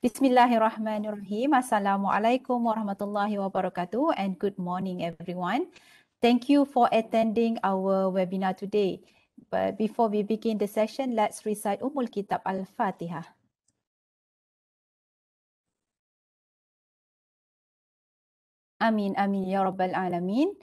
Bismillahirrahmanirrahim. Assalamualaikum warahmatullahi wabarakatuh and good morning everyone. Thank you for attending our webinar today. But before we begin the session, let's recite Umul Kitab al fatiha Amin, amin, ya Rabbal alamin.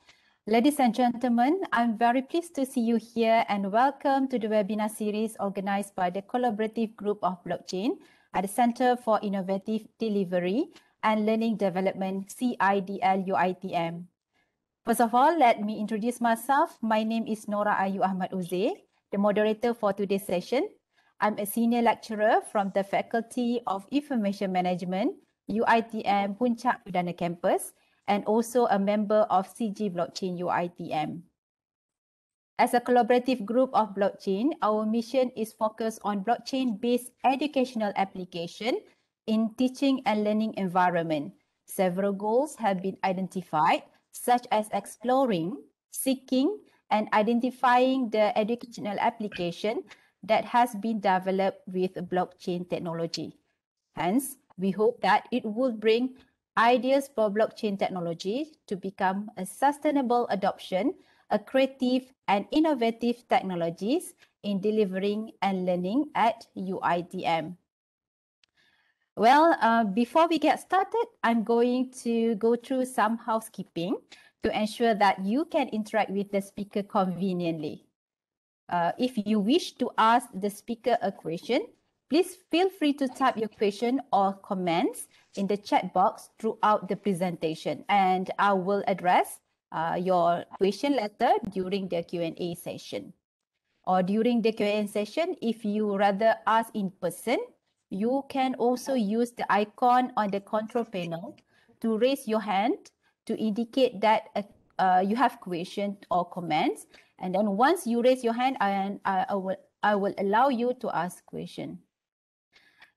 Ladies and gentlemen, I'm very pleased to see you here and welcome to the webinar series organized by the Collaborative Group of Blockchain, ada Center for Innovative Delivery and Learning Development CIDL UITM. First of all, let me introduce myself. My name is Nora Ayu Ahmad Uze, the moderator for today's session. I'm a senior lecturer from the Faculty of Information Management, UITM Puncak Perdana Campus, and also a member of CG Blockchain UITM. As a collaborative group of blockchain, our mission is focused on blockchain-based educational application in teaching and learning environment. Several goals have been identified, such as exploring, seeking, and identifying the educational application that has been developed with blockchain technology. Hence, we hope that it will bring ideas for blockchain technology to become a sustainable adoption a creative and innovative technologies in delivering and learning at UITM. Well, uh, before we get started, I'm going to go through some housekeeping to ensure that you can interact with the speaker conveniently. Uh, if you wish to ask the speaker a question, please feel free to type your question or comments in the chat box throughout the presentation, and I will address uh, your question letter during the Q&A session. Or during the Q&A session, if you rather ask in person, you can also use the icon on the control panel to raise your hand to indicate that uh, uh you have question or comments. And then once you raise your hand, I, I, I, will, I will allow you to ask question.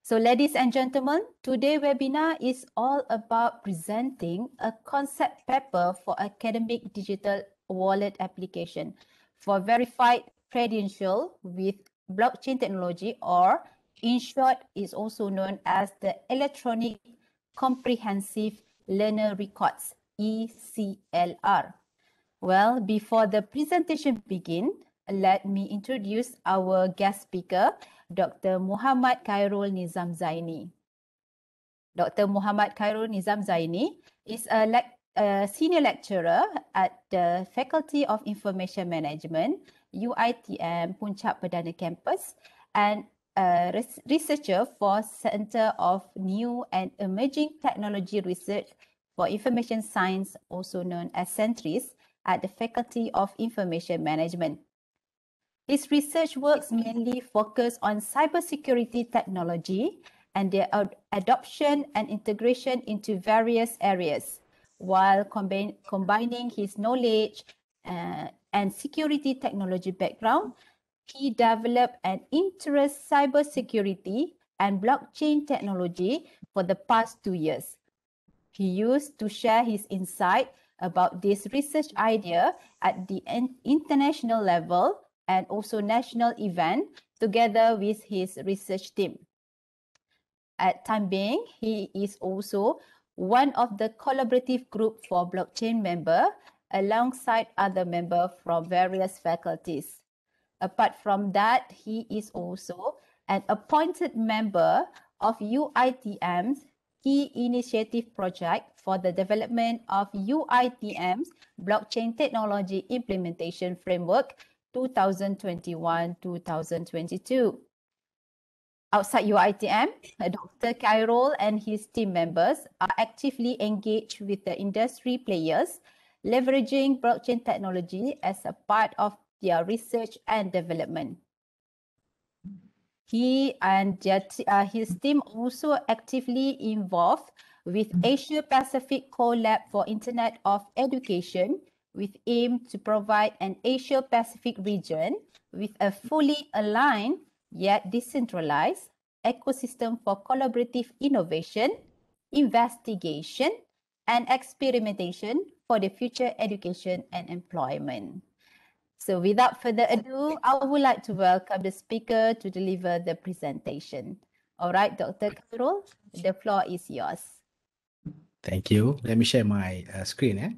So ladies and gentlemen, today webinar is all about presenting a concept paper for academic digital wallet application for verified credential with blockchain technology or in short is also known as the electronic comprehensive learner records ECLR. Well, before the presentation begin, let me introduce our guest speaker, Dr. Muhammad Khairul Nizam Zaini. Dr. Muhammad Khairul Nizam Zaini is a, le- a senior lecturer at the Faculty of Information Management, UITM Puncak Perdana Campus, and a res- researcher for Center of New and Emerging Technology Research for Information Science, also known as Centris, at the Faculty of Information Management. His research works mainly focus on cybersecurity technology and their ad adoption and integration into various areas, while combining his knowledge uh, and security technology background, he developed an interest cybersecurity and blockchain technology for the past two years. He used to share his insight about this research idea at the international level and also national event together with his research team. At time being, he is also one of the collaborative group for blockchain member alongside other member from various faculties. Apart from that, he is also an appointed member of UITM's key initiative project for the development of UITM's blockchain technology implementation framework 2021-2022. Outside UITM, Dr. Khairul and his team members are actively engaged with the industry players, leveraging blockchain technology as a part of their research and development. He and uh, his team also actively involved with Asia Pacific Co-Lab for Internet of Education, with aim to provide an Asia-Pacific region with a fully aligned yet decentralized ecosystem for collaborative innovation, investigation, and experimentation for the future education and employment. So without further ado, I would like to welcome the speaker to deliver the presentation. All right, Dr. Carol, the floor is yours. Thank you. Let me share my uh, screen. Eh?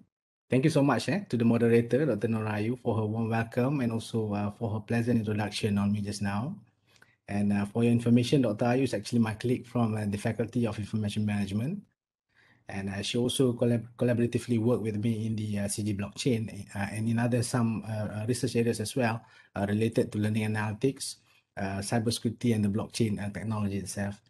Thank you so much eh, to the moderator, Dr. Norayu, for her warm welcome and also uh, for her pleasant introduction on me just now. And uh, for your information, Dr. Ayu is actually my colleague from uh, the Faculty of Information Management. And uh, she also collab collaboratively worked with me in the uh, CG blockchain uh, and in other some research areas as well related to learning analytics, cybersecurity, and the blockchain technology itself.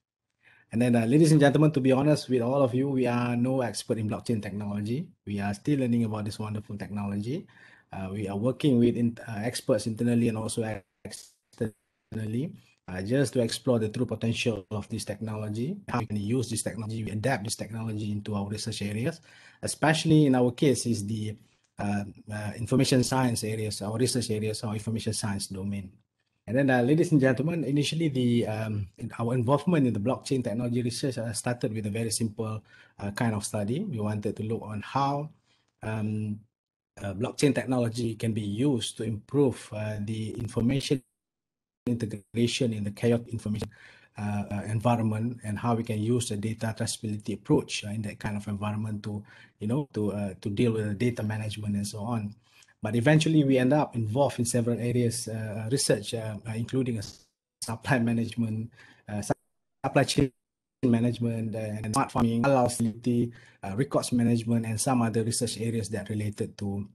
And then, uh, ladies and gentlemen, to be honest with all of you, we are no expert in blockchain technology. We are still learning about this wonderful technology. Uh, we are working with in, uh, experts internally and also externally uh, just to explore the true potential of this technology, how we can use this technology, we adapt this technology into our research areas, especially in our case is the uh, uh, information science areas, our research areas, our information science domain. And then, uh, ladies and gentlemen, initially the um, in our involvement in the blockchain technology research uh, started with a very simple uh, kind of study. We wanted to look on how um, uh, blockchain technology can be used to improve uh, the information integration in the chaos information uh, environment and how we can use the data traceability approach in that kind of environment to, you know, to to deal with the data management and so on. But eventually, we end up involved in several areas, uh, research, uh, uh including supply management, uh, supply chain management, uh, and smart farming, allowability, records management, and some other research areas that related to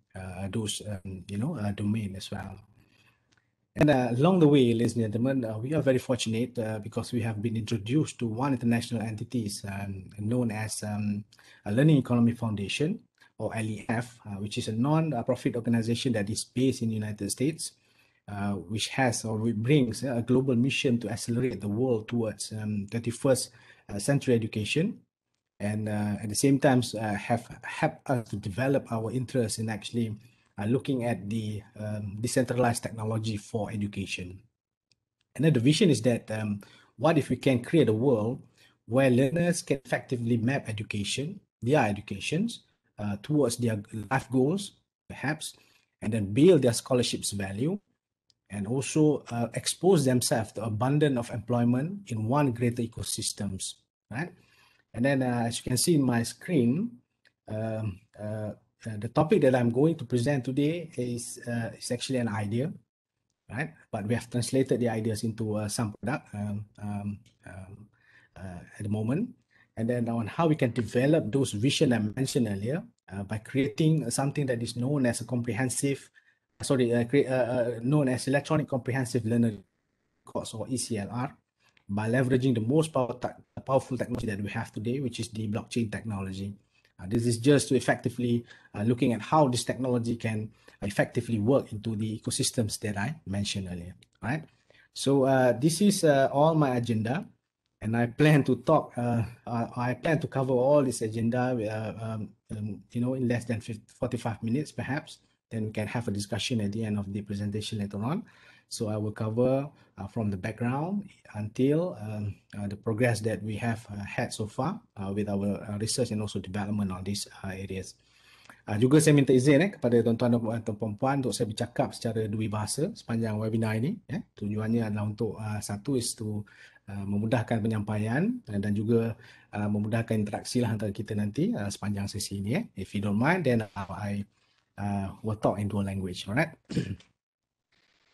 those, um, you know, domain as well. And uh, along the way, ladies and gentlemen, uh, we are very fortunate uh, because we have been introduced to one international entity um, known as um, Learning Economy Foundation, or LEF, uh, which is a non-profit organization that is based in the United States, uh, which has or brings a global mission to accelerate the world towards um, 31st uh, century education and uh, at the same time uh, have helped us to develop our interest in actually uh, looking at the um, decentralized technology for education. And then the vision is that um, what if we can create a world where learners can effectively map education, their educations, uh, towards their life goals, perhaps, and then build their scholarships value and also uh, expose themselves to abundance of employment in one greater ecosystems, right? And then uh, as you can see in my screen, um, uh, uh, the topic that I'm going to present today is, uh, is actually an idea, right? But we have translated the ideas into some product um, um, um at the moment and then on how we can develop those vision I mentioned earlier uh, by creating something that is known as a comprehensive, sorry, uh, create, uh, uh, known as electronic comprehensive learning course or ECLR by leveraging the most power te- powerful technology that we have today, which is the blockchain technology. Uh, this is just to effectively uh, looking at how this technology can effectively work into the ecosystems that I mentioned earlier, right? So this is all my agenda. and I plan to talk. Uh, uh, I plan to cover all this agenda. Uh, um, um, you know, in less than 50, forty-five minutes, perhaps. Then we can have a discussion at the end of the presentation later on. So I will cover uh, from the background until um, uh, the progress that we have uh, had so far uh, with our uh, research and also development on these uh, areas. Uh, juga saya minta izin eh, kepada tuan-tuan dan -tuan, uh, puan-puan untuk saya bercakap secara dua bahasa sepanjang webinar ini. Eh. Tujuannya adalah untuk uh, satu is to Uh, memudahkan penyampaian uh, dan juga uh, memudahkan interaksi lah antara kita nanti sepanjang sesi ini. Eh. If you don't mind, then I uh, will talk in dual language. Alright.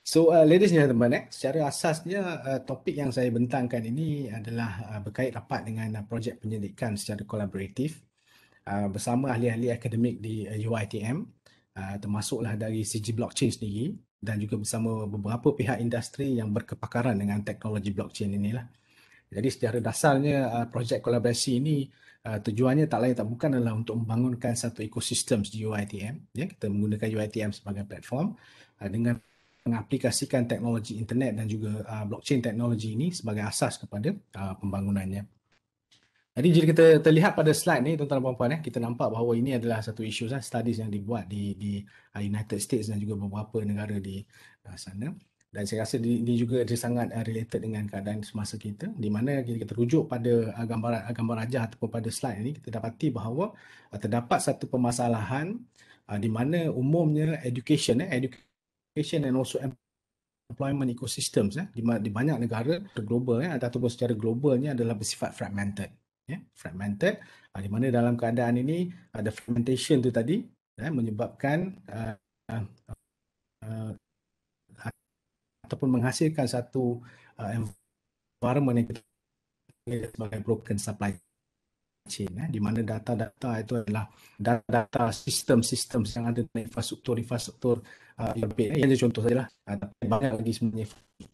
So uh, ladies and gentlemen, eh, secara asasnya uh, topik yang saya bentangkan ini adalah uh, berkait rapat dengan uh, projek penyelidikan secara kolaboratif uh, bersama ahli-ahli akademik di uh, UITM uh, termasuklah dari CG Blockchain sendiri dan juga bersama beberapa pihak industri yang berkepakaran dengan teknologi blockchain inilah. Jadi secara dasarnya uh, projek kolaborasi ini uh, tujuannya tak lain tak bukan adalah untuk membangunkan satu ekosistem di UITM. Ya, kita menggunakan UITM sebagai platform uh, dengan mengaplikasikan teknologi internet dan juga blockchain teknologi ini sebagai asas kepada pembangunannya. Jadi jika kita terlihat pada slide ni tuan-tuan dan puan-puan eh, kita nampak bahawa ini adalah satu isu lah, studies yang dibuat di di uh, United States dan juga beberapa negara di uh, sana. Dan saya rasa ini juga dia sangat uh, related dengan keadaan semasa kita di mana kita, kita rujuk pada gambar gambar rajah ataupun pada slide ini kita dapati bahawa terdapat satu permasalahan di mana umumnya education eh, education and also employment ecosystems eh, di, di banyak negara global eh, ataupun secara globalnya adalah bersifat fragmented yeah, fragmented. Uh, di mana dalam keadaan ini ada uh, fragmentation tu tadi yeah, menyebabkan uh, uh, uh, ataupun menghasilkan satu uh, environment yang kita panggil sebagai broken supply chain. Eh, di mana data-data itu adalah data-data sistem-sistem yang ada dalam infrastruktur-infrastruktur uh, lebih. Eh, ini contoh sajalah. Uh, banyak lagi sebenarnya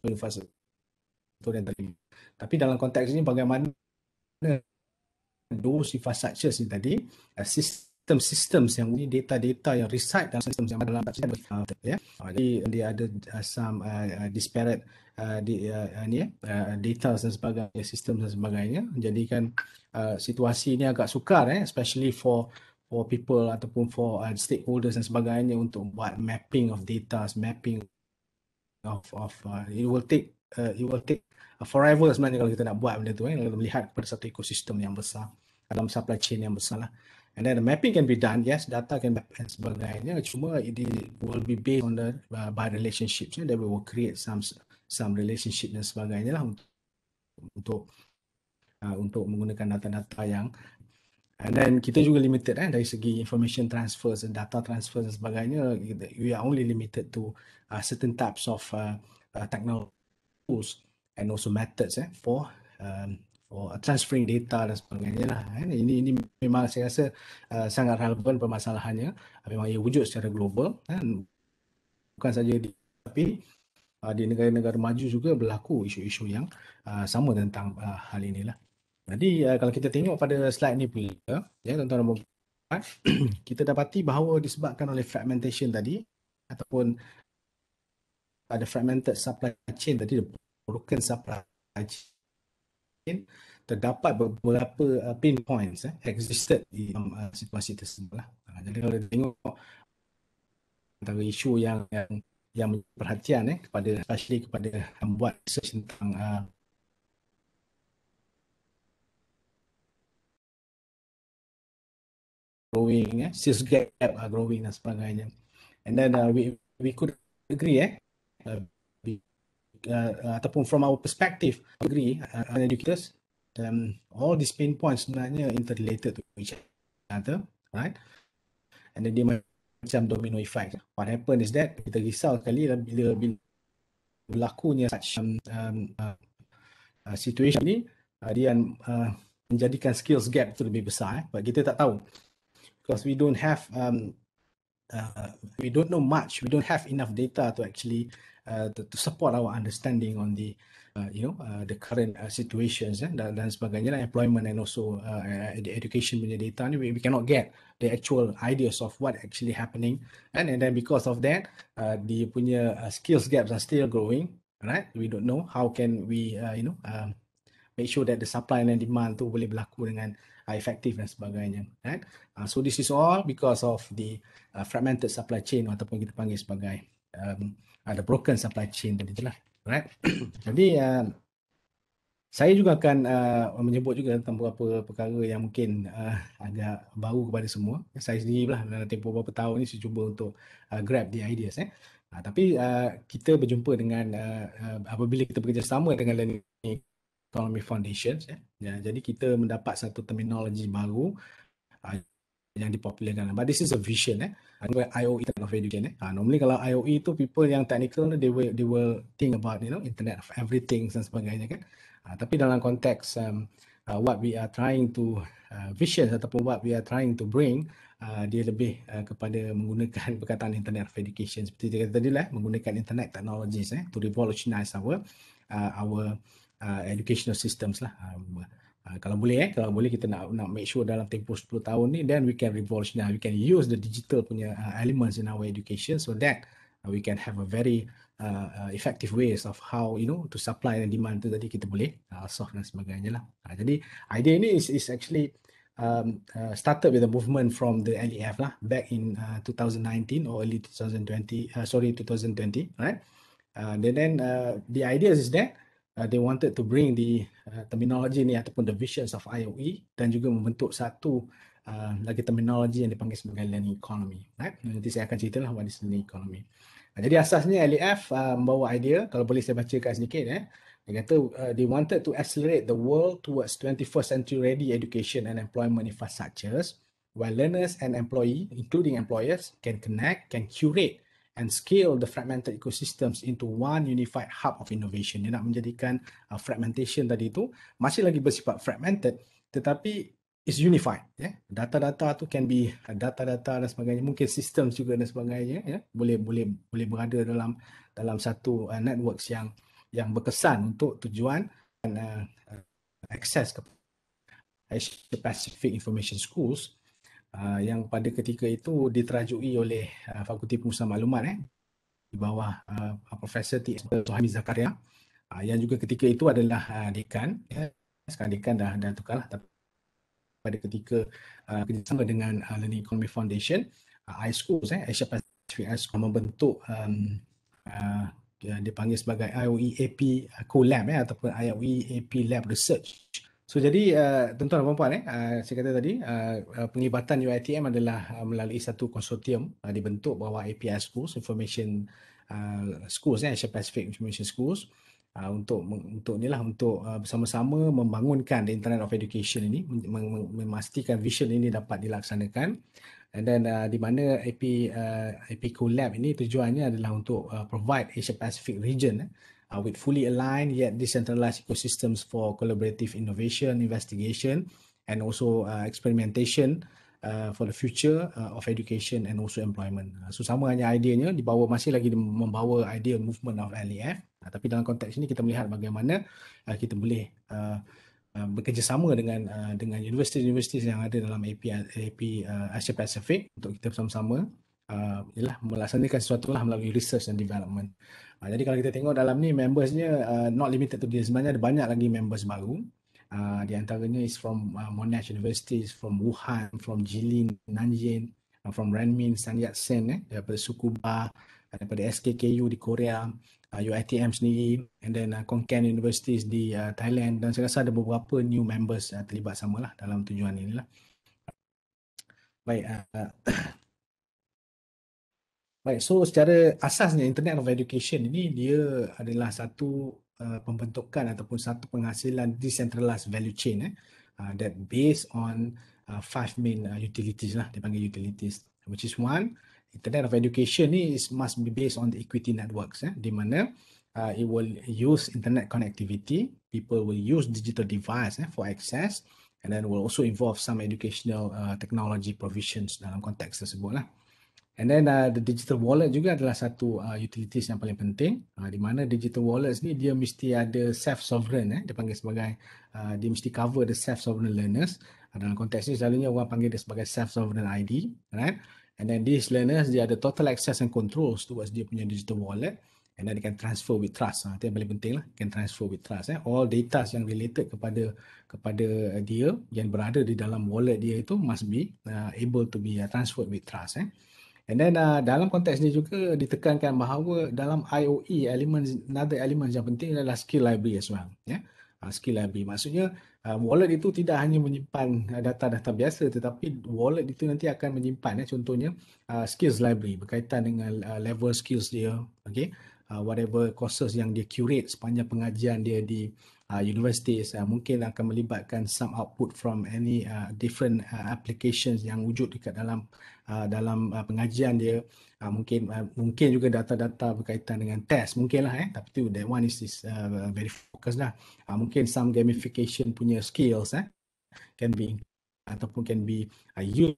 infrastruktur yang terlibat. Tapi dalam konteks ini bagaimana sifat infrastructures ni tadi uh, sistem sistem yang ini data-data yang reside dalam sistem yang dalam data uh, eh, ya. Uh, jadi dia ada uh, some uh, disparate uh, di, uh, ni, uh, data dan sebagainya, sistem dan sebagainya. Jadi kan uh, situasi ini agak sukar eh, especially for for people ataupun for uh, stakeholders dan sebagainya untuk buat mapping of data, mapping of of uh, it will take uh, it will take forever sebenarnya kalau kita nak buat benda tu eh kalau melihat kepada satu ekosistem yang besar dalam supply chain yang besar lah and then the mapping can be done yes data can be and sebagainya cuma it will be based on the uh, by relationships eh? that we will create some some relationship dan sebagainya lah untuk untuk, uh, untuk menggunakan data-data yang And then kita juga limited eh, dari segi information transfers dan data transfers dan sebagainya. We are only limited to uh, certain types of uh, uh, technologies and also methods eh, for um, for transferring data dan sebagainya lah. Eh. Ini ini memang saya rasa uh, sangat relevan permasalahannya. Memang ia wujud secara global dan eh. bukan saja di tapi uh, di negara-negara maju juga berlaku isu-isu yang uh, sama tentang uh, hal inilah. Jadi uh, kalau kita tengok pada slide ni pula, ya tuan-tuan dan kita dapati bahawa disebabkan oleh fragmentation tadi ataupun ada fragmented supply chain tadi broken supply chain terdapat beberapa uh, pinpoints eh, existed di um, uh, situasi tersebut Uh, jadi kalau tengok antara isu yang yang yang perhatian eh kepada especially kepada membuat um, research tentang uh, growing eh sales gap uh, growing dan sebagainya and then uh, we we could agree eh uh, Uh, uh, ataupun from our perspective agree uh, educators um, all these pain points sebenarnya interrelated to each other right and then dia macam domino effect what happen is that kita risau sekali lah bila, bila berlakunya such um, um, uh, situation ni uh, dia uh, menjadikan skills gap tu lebih besar eh? but kita tak tahu because we don't have um, uh, we don't know much we don't have enough data to actually uh, to, support our understanding on the uh, you know uh, the current uh, situations eh, dan, dan sebagainya lah, employment and also uh, uh, the education punya data ni we, we cannot get the actual ideas of what actually happening and and then because of that uh, the punya uh, skills gaps are still growing right we don't know how can we uh, you know um, make sure that the supply and demand tu boleh berlaku dengan uh, efektif dan sebagainya right uh, so this is all because of the uh, fragmented supply chain ataupun kita panggil sebagai um, ada broken supply chain tadi itulah right jadi uh, saya juga akan uh, menyebut juga tentang beberapa perkara yang mungkin uh, agak baru kepada semua saya sendiri lah dalam tempoh beberapa tahun ni saya cuba untuk uh, grab the ideas eh uh, tapi uh, kita berjumpa dengan uh, uh apabila kita bekerjasama dengan learning economy foundations eh ya, jadi kita mendapat satu terminologi baru uh, yang dipopularkan. But this is a vision eh. Where IOE kind of education eh. Uh, normally kalau IOE tu people yang technical they will they will think about you know internet of everything dan sebagainya kan. Uh, tapi dalam konteks um, uh, what we are trying to uh, vision ataupun what we are trying to bring uh, dia lebih uh, kepada menggunakan perkataan internet of education seperti dia kata tadi lah eh, menggunakan internet technologies eh to revolutionize our uh, our uh, educational systems lah. Uh, Ah, kalau boleh eh kalau boleh kita nak nak make sure dalam tempoh 10 tahun ni then we can revolutionize we can use the digital punya uh, elements in our education so that uh, we can have a very uh, uh, effective ways of how you know to supply and demand tu tadi kita boleh uh, solve dan sebagainya lah uh, jadi idea ni is is actually um, uh, started with a movement from the LEF lah back in uh, 2019 or early 2020 uh, sorry 2020 right uh, then then uh, the idea is that uh, they wanted to bring the uh, terminology ni ataupun the visions of IOE dan juga membentuk satu uh, lagi terminology yang dipanggil sebagai learning economy. Right? Nanti saya akan ceritalah what is learning economy. Uh, jadi asasnya LAF uh, membawa idea, kalau boleh saya bacakan sedikit. Eh. Dia kata, uh, they wanted to accelerate the world towards 21st century ready education and employment infrastructures where learners and employee, including employers, can connect, can curate and scale the fragmented ecosystems into one unified hub of innovation. Dia nak menjadikan uh, fragmentation tadi itu masih lagi bersifat fragmented tetapi is unified. Yeah? Data-data tu can be uh, data-data dan sebagainya, mungkin sistem juga dan sebagainya yeah? boleh boleh boleh berada dalam dalam satu uh, networks yang yang berkesan untuk tujuan uh, access ke Asia Pacific Information Schools Ah, yang pada ketika itu diterajui oleh uh, Fakulti Pengurusan Maklumat eh di bawah uh, Profesor T.S. Suhaimi Zakaria uh, yang juga ketika itu adalah uh, dekan ya. sekarang dekan dah dah tukarlah tapi pada ketika uh, kerjasama dengan uh, Learning Economy Foundation uh, iSchools eh Asia Pacific iSchools membentuk um, uh, dipanggil sebagai IOEAP Co-Lab eh, ataupun IOEAP Lab Research So jadi uh, eh, tuan dan puan-puan eh uh, saya kata tadi uh, eh, penglibatan UiTM adalah uh, melalui satu konsortium uh, dibentuk bawah APS Schools Information uh, Schools eh Asia Pacific Information Schools uh, untuk lah, untuk inilah untuk bersama-sama membangunkan the Internet of Education ini mem- memastikan vision ini dapat dilaksanakan and then uh, di mana AP uh, AP Collab ini tujuannya adalah untuk uh, provide Asia Pacific region eh uh, with fully aligned yet decentralized ecosystems for collaborative innovation, investigation, and also uh, experimentation uh, for the future uh, of education and also employment. Uh, so sama hanya ideanya dibawa masih lagi membawa idea movement of LEF. Uh, tapi dalam konteks ini kita melihat bagaimana uh, kita boleh uh, uh bekerjasama dengan uh, dengan universiti-universiti yang ada dalam AP AP uh, Asia Pacific untuk kita bersama-sama uh, melaksanakan sesuatu lah melalui research and development. Uh, jadi kalau kita tengok dalam ni membersnya uh, not limited to this sebenarnya ada banyak lagi members baru. Uh, di antaranya is from uh, Monash University, is from Wuhan, from Jilin, Nanjing, uh, from Renmin, Sun Yat-sen, eh, daripada Sukuba, uh, daripada SKKU di Korea, uh, UITM sendiri, and then uh, Konkan University di uh, Thailand. Dan saya rasa ada beberapa new members uh, terlibat samalah dalam tujuan inilah. Baik, uh, Baik, so secara asasnya internet of education ini dia adalah satu uh, pembentukan ataupun satu penghasilan decentralized value chain eh, uh, that based on uh, five main uh, utilities lah, dipanggil utilities which is one, internet of education ni is must be based on the equity networks eh, di mana uh, it will use internet connectivity, people will use digital device eh, for access and then will also involve some educational uh, technology provisions dalam konteks tersebut lah. And then uh, the digital wallet juga adalah satu uh, utilities yang paling penting uh, di mana digital wallets ni dia mesti ada self sovereign eh dia panggil sebagai uh, dia mesti cover the self sovereign learners uh, dalam konteks ni selalunya orang panggil dia sebagai self sovereign ID right and then these learners dia ada total access and controls towards dia punya digital wallet and then they can transfer with trust ah uh, yang paling penting lah can transfer with trust eh all data yang related kepada kepada uh, dia yang berada di dalam wallet dia itu must be uh, able to be uh, transferred with trust eh And then uh, dalam konteks ni juga ditekankan bahawa dalam IOE elemen another elemen yang penting adalah skill library as well ya. Yeah? Uh, skill library maksudnya uh, wallet itu tidak hanya menyimpan uh, data-data biasa tetapi wallet itu nanti akan menyimpan ya contohnya uh, skills library berkaitan dengan uh, level skills dia okey uh, whatever courses yang dia curate sepanjang pengajian dia di uh, universities uh, mungkin akan melibatkan some output from any uh, different uh, applications yang wujud dekat dalam Ah, dalam uh, pengajian dia uh, mungkin uh, mungkin juga data-data berkaitan dengan test mungkinlah eh tapi tu that one is is uh, very focused lah uh, mungkin some gamification punya skills eh can be ataupun can be uh, used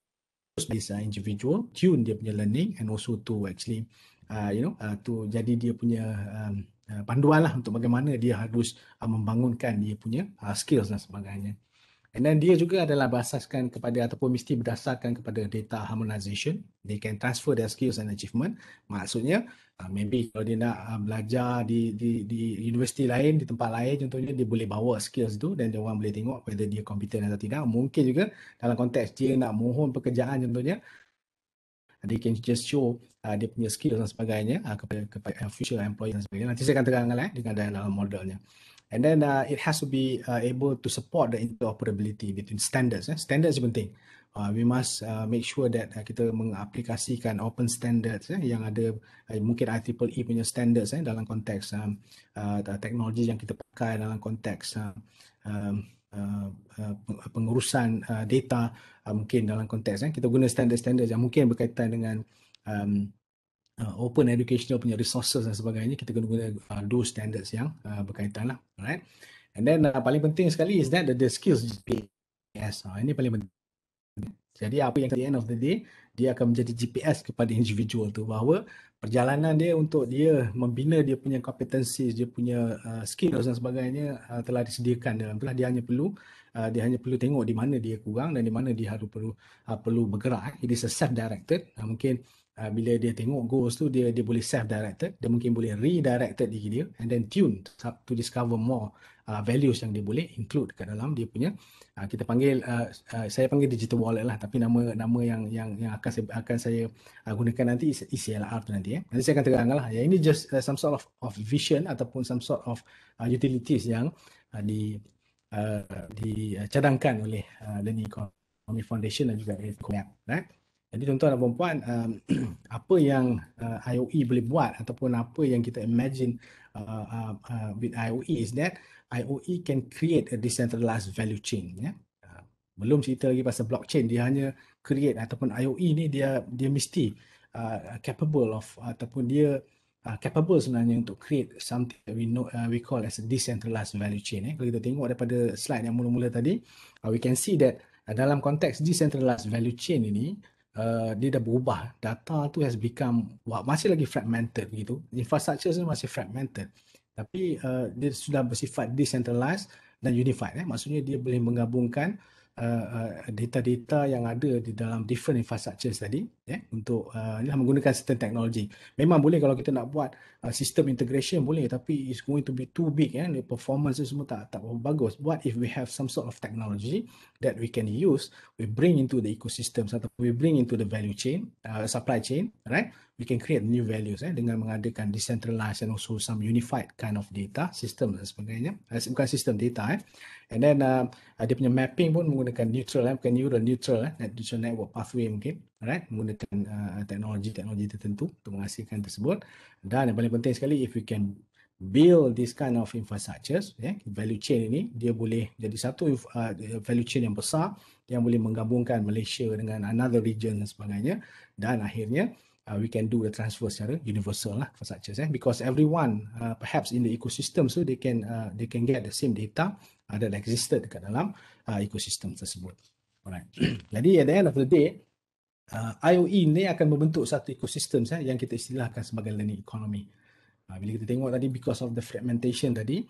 this uh, individual tune dia punya learning and also to actually uh, you know uh, to jadi dia punya um, uh, panduan lah untuk bagaimana dia harus uh, membangunkan dia punya uh, skills dan sebagainya And then dia juga adalah berasaskan kepada ataupun mesti berdasarkan kepada data harmonization. They can transfer their skills and achievement. Maksudnya, uh, maybe kalau dia nak uh, belajar di, di di universiti lain, di tempat lain contohnya, dia boleh bawa skills tu dan orang boleh tengok whether dia competent atau tidak. Mungkin juga dalam konteks dia nak mohon pekerjaan contohnya, they can just show uh, dia punya skill dan sebagainya uh, kepada kepada uh, future employee dan sebagainya. Nanti saya akan terangkan lah, eh, dengan dalam modelnya. And then uh, it has to be uh, able to support the interoperability between standards. Eh. Standards is penting. Uh, we must uh, make sure that uh, kita mengaplikasikan open standards eh, yang ada uh, mungkin IEEE e punya standards eh, dalam konteks um, uh, teknologi yang kita pakai dalam konteks uh, um, uh, uh, uh, pengurusan uh, data uh, mungkin dalam konteks kan kita guna standard-standard yang mungkin berkaitan dengan um, uh, open educational punya resources dan sebagainya kita kena guna uh, those standards yang uh, berkaitan lah right and then uh, paling penting sekali is that the, the skills GPS uh, ah, ini paling penting jadi apa yang at the end of the day dia akan menjadi GPS kepada individual tu bahawa perjalanan dia untuk dia membina dia punya kompetensi, dia punya uh, skills dan sebagainya uh, telah disediakan dalam telah dia hanya perlu uh, dia hanya perlu tengok di mana dia kurang dan di mana dia harus perlu uh, perlu bergerak. Jadi is self directed. Uh, mungkin uh, uh, bila dia tengok ghost tu dia dia boleh self directed dia mungkin boleh redirected diri dia and then tune to, to discover more uh, values yang dia boleh include kat dalam dia punya uh, kita panggil uh, uh, saya panggil digital wallet lah tapi nama nama yang yang yang akan saya, akan saya uh, gunakan nanti is ICLR tu nanti eh. nanti saya akan terangkan lah. ya ini just uh, some sort of of vision ataupun some sort of uh, utilities yang uh, di uh, dicadangkan oleh uh, Learning Economy Foundation dan juga Ecomap right jadi tuan-tuan dan puan-puan, um, apa yang uh, IOE boleh buat ataupun apa yang kita imagine uh, uh, with IOE is that IOE can create a decentralized value chain. Ya. Belum cerita lagi pasal blockchain, dia hanya create ataupun IOE ni dia dia mesti capable of ataupun dia capable sebenarnya untuk create something that we know, we call as a decentralized value chain. Eh. Kalau kita tengok daripada slide yang mula-mula tadi, we can see that dalam konteks decentralized value chain ini, uh, dia dah berubah data tu has become well, masih lagi fragmented gitu infrastructure tu masih fragmented tapi uh, dia sudah bersifat decentralized dan unified eh? maksudnya dia boleh menggabungkan data-data uh, uh, yang ada di dalam different infrastructures tadi yeah, untuk uh, menggunakan certain technology. Memang boleh kalau kita nak buat uh, system integration boleh tapi it's going to be too big and ya. The performance semua tak tak bagus. What if we have some sort of technology that we can use, we bring into the ecosystem atau we bring into the value chain, uh, supply chain, right? we can create new values eh, dengan mengadakan decentralized and also some unified kind of data system dan sebagainya eh, bukan sistem data eh. and then uh, uh, dia punya mapping pun menggunakan neutral eh, bukan neural neutral eh, neutral network pathway mungkin right? menggunakan teknologi-teknologi uh, tertentu untuk menghasilkan tersebut dan yang paling penting sekali if we can build this kind of infrastructures eh, value chain ini dia boleh jadi satu uh, value chain yang besar yang boleh menggabungkan Malaysia dengan another region dan sebagainya dan akhirnya uh, we can do the transfer secara universal lah for such as eh because everyone uh, perhaps in the ecosystem so they can uh, they can get the same data uh, that existed kat dalam uh, ecosystem tersebut alright jadi at the end of the day uh, IOE ni akan membentuk satu ekosistem eh, yang kita istilahkan sebagai learning economy uh, bila kita tengok tadi because of the fragmentation tadi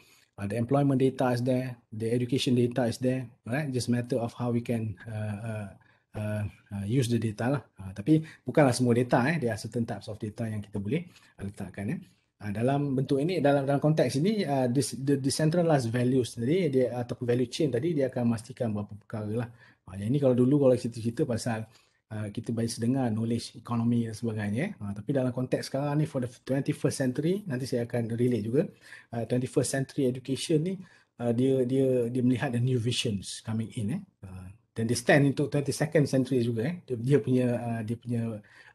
Uh, the employment data is there, the education data is there, right? Just matter of how we can uh, uh Uh, uh, use the data lah. Uh, tapi bukanlah semua data eh. There are certain types of data yang kita boleh letakkan eh. Uh, dalam bentuk ini, dalam dalam konteks ini, uh, this, the decentralized values tadi, dia, ataupun value chain tadi, dia akan memastikan berapa perkara lah. Uh, yang ini kalau dulu, kalau kita cerita pasal uh, kita banyak sedengar knowledge, ekonomi dan sebagainya. Eh. Uh, tapi dalam konteks sekarang ni, for the 21st century, nanti saya akan relate juga, uh, 21st century education ni, uh, dia dia dia melihat the new visions coming in. Eh. Uh, Then dia stand untuk 22nd century juga eh dia, dia punya uh, dia punya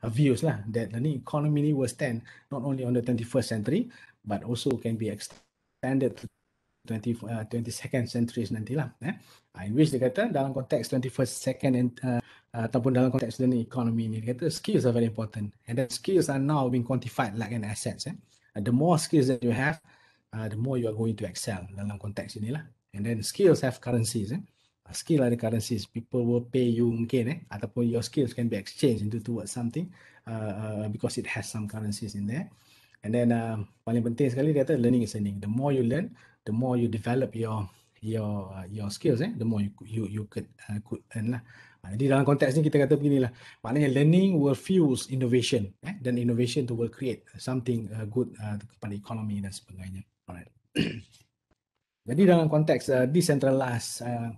uh, views lah that the economy ni will stand not only on the 21st century but also can be extended to 20, uh, 22nd century nantilah eh ah, in which dia kata dalam konteks 21st second and uh, uh, ataupun dalam konteks the economy ni dia kata skills are very important and the skills are now being quantified like an assets eh and the more skills that you have uh, the more you are going to excel dalam konteks inilah and then skills have currencies eh Ah, skill ada lah currencies people will pay you mungkin eh ataupun your skills can be exchanged into towards something uh, uh, because it has some currencies in there and then uh, paling penting sekali dia kata learning is learning the more you learn the more you develop your your uh, your skills eh the more you you you could, uh, could earn lah ah, jadi dalam konteks ni kita kata beginilah maknanya learning will fuels innovation eh then innovation to will create something uh, good uh, kepada ekonomi dan sebagainya alright jadi dalam konteks uh, decentralized uh,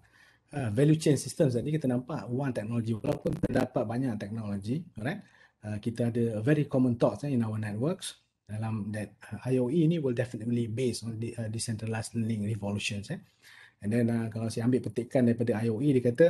uh, value chain systems tadi kita nampak one technology walaupun terdapat banyak teknologi right uh, kita ada very common thoughts eh, in our networks dalam that uh, IOE ini will definitely based on the uh, decentralized learning revolutions eh and then uh, kalau saya ambil petikan daripada IOE dia kata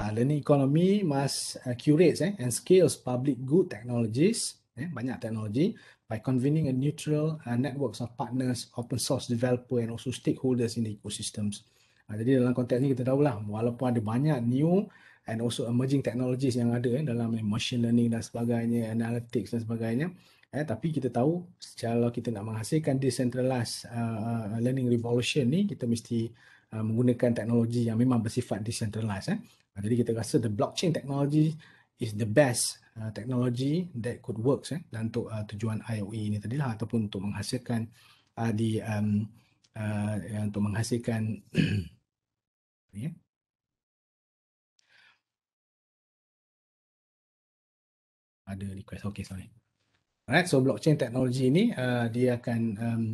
uh, learning economy must uh, curate eh, and scales public good technologies eh, banyak teknologi by convening a neutral uh, networks of partners open source developer and also stakeholders in the ecosystems Ha, jadi dalam konteks ni kita tahu lah, walaupun ada banyak new and also emerging technologies yang ada eh, dalam eh, machine learning dan sebagainya, analytics dan sebagainya. Eh, tapi kita tahu kalau kita nak menghasilkan decentralized uh, uh, learning revolution ni, kita mesti uh, menggunakan teknologi yang memang bersifat decentralized. Eh. Ha, jadi kita rasa the blockchain technology is the best uh, technology that could work eh, dan untuk uh, tujuan IOE ini tadi lah ataupun untuk menghasilkan uh, di um, uh, untuk menghasilkan Ya? Ada request. Okay, sorry. Alright, so blockchain teknologi ini uh, dia akan um,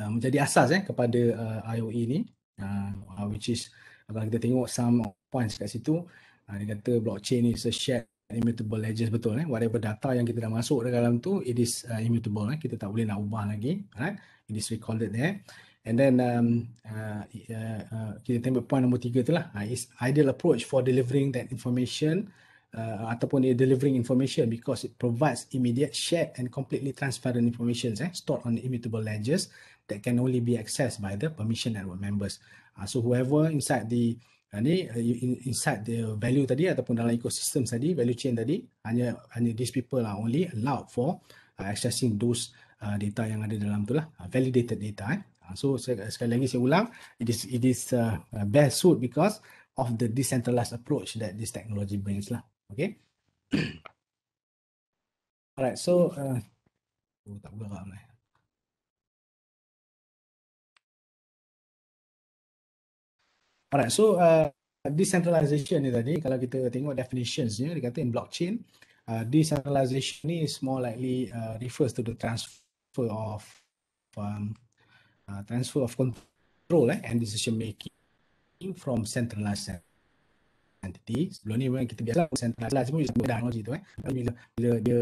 uh, menjadi asas eh, kepada uh, IOE ini uh, uh, which is kalau kita tengok some points kat situ uh, dia kata blockchain is a shared immutable ledger betul eh whatever data yang kita dah masuk dalam tu it is uh, immutable eh kita tak boleh nak ubah lagi right it is recorded there And then um, uh, uh, uh, kita tembak point nombor tiga tu lah. Uh, it's ideal approach for delivering that information uh, ataupun delivering information because it provides immediate, shared and completely transparent information eh, stored on immutable ledgers that can only be accessed by the permission network members. Uh, so whoever inside the ini uh, uh inside the value tadi ataupun dalam ekosistem tadi value chain tadi hanya hanya these people lah only allowed for uh, accessing those uh, data yang ada dalam tu lah uh, validated data eh. Ah, so sekali lagi saya ulang, it is it is uh, uh, best suit because of the decentralized approach that this technology brings lah. Okay. Alright. So, uh, oh, tak bergerak lah. Alright. So, uh, decentralization ni tadi kalau kita tengok definitions ni dia kata in blockchain uh, decentralization ni is more likely uh, refers to the transfer of um, Uh, transfer of control eh, and decision making from centralized entity. Sebelum ni memang kita biasa centralized semua sebuah dana macam tu. Eh. Bila, bila dia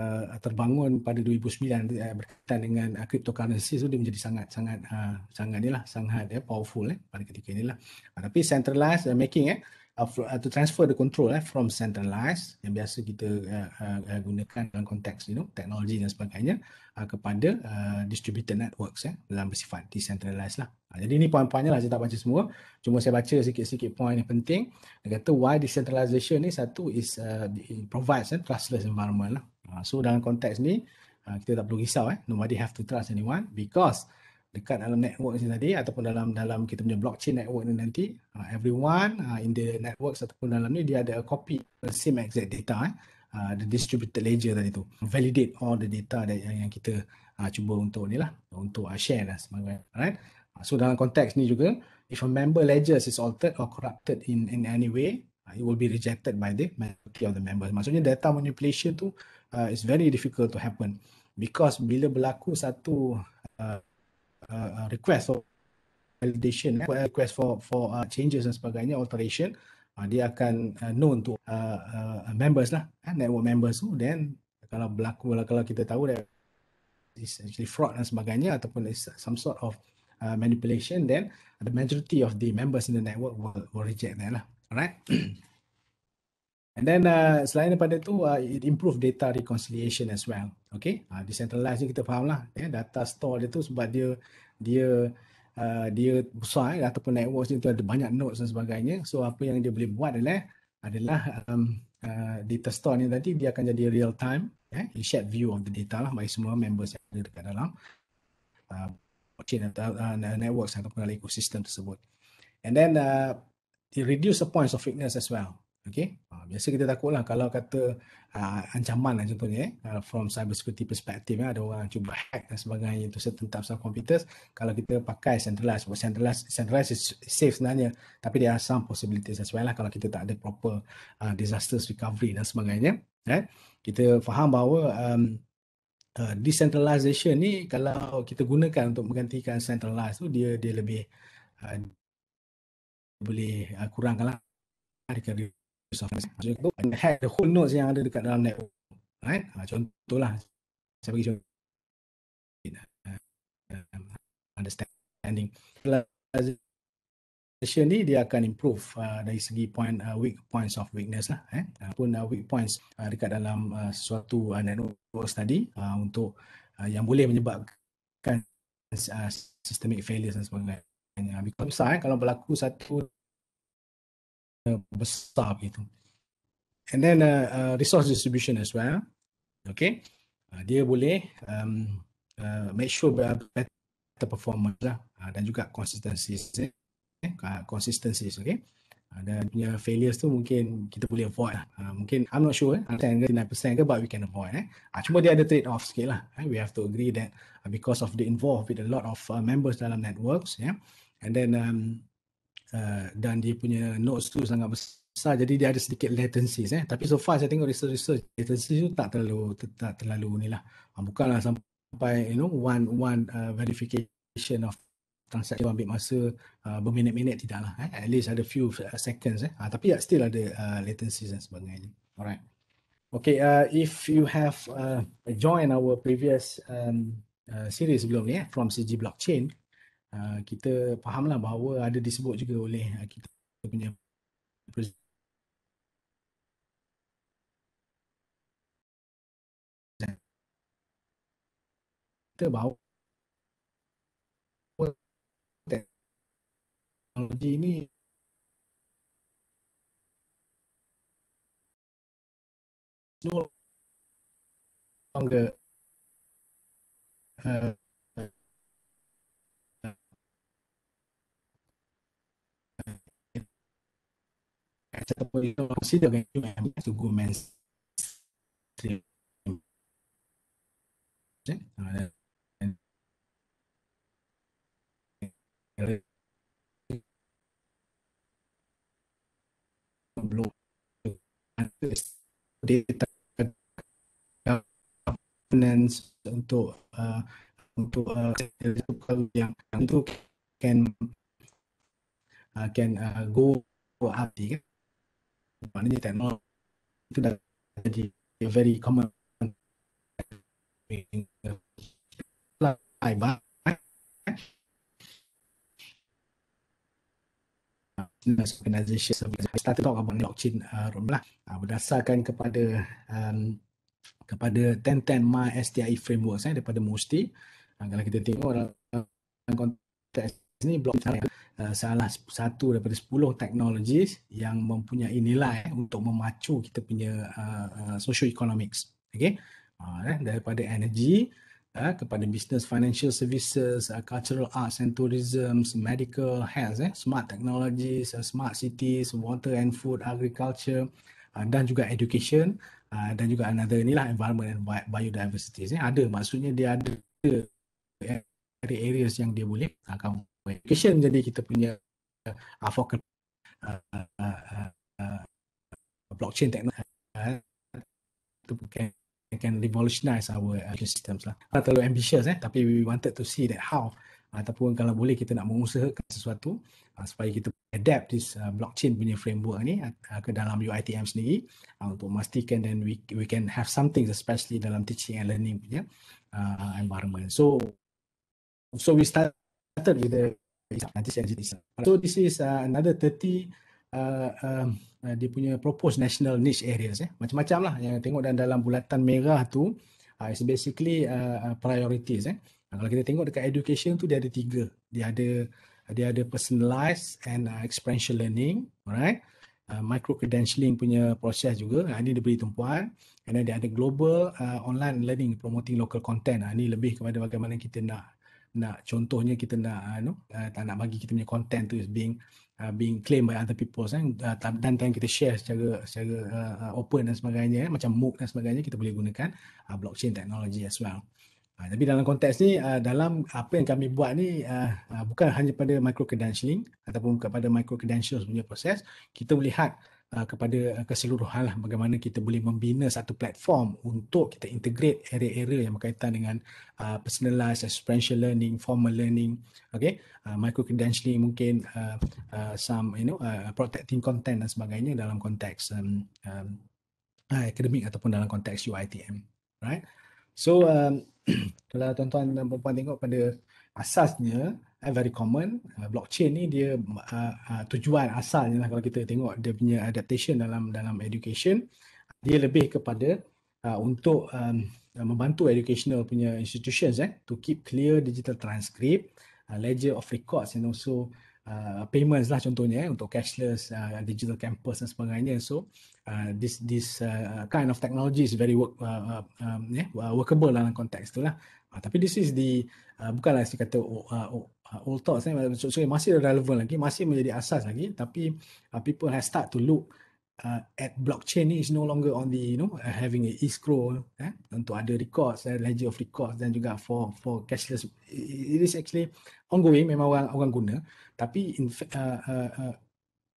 uh, terbangun pada 2009 uh, eh, berkaitan dengan uh, cryptocurrency tu so dia menjadi sangat sangat uh, sangat ni lah sangat eh, powerful eh, pada ketika inilah. Uh, tapi centralized uh, making eh, Uh, uh, to transfer the control eh, from centralized yang biasa kita uh, uh, uh, gunakan dalam konteks you know teknologi dan sebagainya uh, kepada uh, distributed networks eh, dalam bersifat decentralized lah. Uh, jadi ini poin-poinnya lah saya tak baca semua. Cuma saya baca sikit-sikit poin yang penting. Dia kata why decentralization ni satu is uh, provides eh, trustless environment lah. Uh, so dalam konteks ni uh, kita tak perlu risau eh. Nobody have to trust anyone because dekat dalam network ni tadi ataupun dalam dalam kita punya blockchain network ni nanti uh, everyone uh, in the network ataupun dalam ni dia ada a copy the same exact data eh, uh, the distributed ledger tadi tu validate all the data that, yang, yang kita uh, cuba untuk ni lah untuk uh, share lah sebagainya right uh, so dalam konteks ni juga if a member ledger is altered or corrupted in in any way uh, it will be rejected by the majority of the members maksudnya data manipulation tu uh, is very difficult to happen because bila berlaku satu uh, Uh, request for validation yeah, request for for uh, changes dan sebagainya alteration uh, dia akan uh, known to uh, uh, members lah uh, network members so then kalau berlaku kalau kita tahu that is actually fraud dan sebagainya ataupun is some sort of uh, manipulation then the majority of the members in the network will, will reject that lah alright And then uh, selain daripada itu, uh, it improve data reconciliation as well. Okay, uh, decentralized ni kita faham lah. Yeah, data store dia tu sebab dia dia uh, dia besar eh, ataupun network ni tu ada banyak nodes dan sebagainya. So apa yang dia boleh buat adalah adalah um, uh, data store ni tadi dia akan jadi real time. Yeah, he shared view of the data lah bagi semua members yang ada dekat dalam uh, blockchain atau uh, ataupun dalam ekosistem tersebut. And then uh, it reduce the points of weakness as well. Okay. Ha, biasa kita takut lah kalau kata uh, ancaman lah contohnya eh, ha, from cyber security perspective eh, ada orang cuba hack dan sebagainya itu certain types of computers kalau kita pakai centralized sebab centralized, centralized is safe sebenarnya tapi there are some possibilities as well lah kalau kita tak ada proper uh, disaster recovery dan sebagainya eh. kita faham bahawa um, uh, decentralization ni kalau kita gunakan untuk menggantikan centralized tu dia dia lebih uh, boleh uh, kurangkan lah Microsoft Messenger and hack the whole notes yang ada dekat dalam network. Right? Ha, contohlah. Saya bagi contoh. Uh, understanding. Session ni dia akan improve uh, dari segi point uh, weak points of weakness lah. Eh? Uh, pun uh, weak points uh, dekat dalam uh, sesuatu uh, network study uh, untuk uh, yang boleh menyebabkan uh, systemic failures dan sebagainya. Uh, because, uh, kalau berlaku satu besar begitu. And then uh, uh, resource distribution as well. Okay. Uh, dia boleh um, uh, make sure better performance lah. Uh, dan juga consistencies. Eh, okay. Uh, consistencies. Okay. Ada uh, punya failures tu mungkin kita boleh avoid lah. Uh, mungkin I'm not sure. Eh. 99% ke but we can avoid. Eh. Uh, cuma dia ada trade-off sikit lah. Eh. We have to agree that uh, because of the involved with a lot of uh, members dalam networks. Yeah. And then um, uh, dan dia punya notes tu sangat besar jadi dia ada sedikit latency eh tapi so far saya tengok research research latency tu tak terlalu tak terlalu nilah ha, ah, bukannya sampai you know one one uh, verification of transaksi tu ambil masa uh, berminit-minit tidaklah eh at least ada few uh, seconds eh ha, tapi yeah, still ada uh, latency dan sebagainya alright Okay, uh, if you have uh, joined our previous um, uh, series sebelum ni, eh, from CG Blockchain, Ah, kita fahamlah bahawa ada disebut juga oleh uh, kita punya kita bahawa teknologi ini no longer uh, at that point, you don't consider going to, to go mainstream. data governance untuk uh, untuk uh, yang untuk can uh, can uh, go go up kan? maknanya teknologi itu dah jadi a very common lah, business organization service kita talk about blockchain uh, room lah. uh, berdasarkan kepada um, kepada 1010 my STI frameworks eh, daripada Musti uh, kalau kita tengok dalam konteks ni blockchain Eh, salah satu daripada 10 teknologi yang mempunyai nilai untuk memacu kita punya uh, eh, eh, social economics okey uh, ah, daripada energy uh, kepada business financial services uh, cultural arts and tourism medical health eh, smart technologies uh, smart cities water and food agriculture uh, dan juga education uh, dan juga another inilah environment and bi- biodiversity eh. ada maksudnya dia ada area areas yang dia boleh akan uh, communication jadi kita punya uh, fokus uh, uh, uh, uh, blockchain teknologi uh, itu uh, bukan can revolutionize our education uh, systems lah. Tak terlalu ambitious eh, tapi we wanted to see that how ataupun kalau boleh kita nak mengusahakan sesuatu uh, supaya kita adapt this uh, blockchain punya framework ni uh, ke dalam UITM sendiri uh, untuk memastikan then we we can have something especially dalam teaching and learning punya uh, environment. So so we start settle with the visa. Nanti saya visa. So this is uh, another 30 uh, um, uh, dia punya proposed national niche areas. Eh. Macam-macam lah yang tengok dan dalam bulatan merah tu uh, is basically uh, uh, priorities. Eh. Uh, kalau kita tengok dekat education tu dia ada tiga. Dia ada dia ada personalized and uh, experiential learning, alright. Uh, micro credentialing punya proses juga. Uh, ini diberi tumpuan. And then dia ada global uh, online learning promoting local content. Uh, ini lebih kepada bagaimana kita nak nak contohnya kita nak uh, no, uh, tak nak bagi kita punya content tu is being uh, being claimed by other people kan uh, dan time kita share secara secara uh, open dan sebagainya eh, macam MOOC dan sebagainya kita boleh gunakan uh, blockchain technology as well Uh, tapi dalam konteks ni, uh, dalam apa yang kami buat ni uh, uh, bukan hanya pada micro-credentialing ataupun kepada micro-credentials punya proses. Kita melihat uh, Uh, kepada uh, keseluruhan lah bagaimana kita boleh membina satu platform untuk kita integrate area-area yang berkaitan dengan uh, personalized experiential learning, formal learning, okay, uh, micro credentialing mungkin uh, uh, some you know uh, protecting content dan sebagainya dalam konteks um, um, uh, ataupun dalam konteks UITM, right? So um, kalau tuan-tuan dan puan-puan tengok pada asasnya uh, very common uh, blockchain ni dia uh, uh, tujuan asalnya lah kalau kita tengok dia punya adaptation dalam dalam education dia lebih kepada uh, untuk um, uh, membantu educational punya institutions eh to keep clear digital transcript uh, ledger of records and also uh, payments lah contohnya eh, untuk cashless uh, digital campus dan sebagainya so uh, this this uh, kind of technology is very work uh, uh um, yeah, workable lah dalam konteks tu lah uh, tapi this is the uh, bukanlah saya kata oh, uh, uh, old thoughts eh? so, so masih relevan lagi masih menjadi asas lagi tapi uh, people have start to look uh, at blockchain ni is no longer on the you know uh, having a scroll eh? untuk ada records eh? ledger of records dan juga for for cashless it is actually ongoing memang orang, orang guna tapi in fact, uh, uh,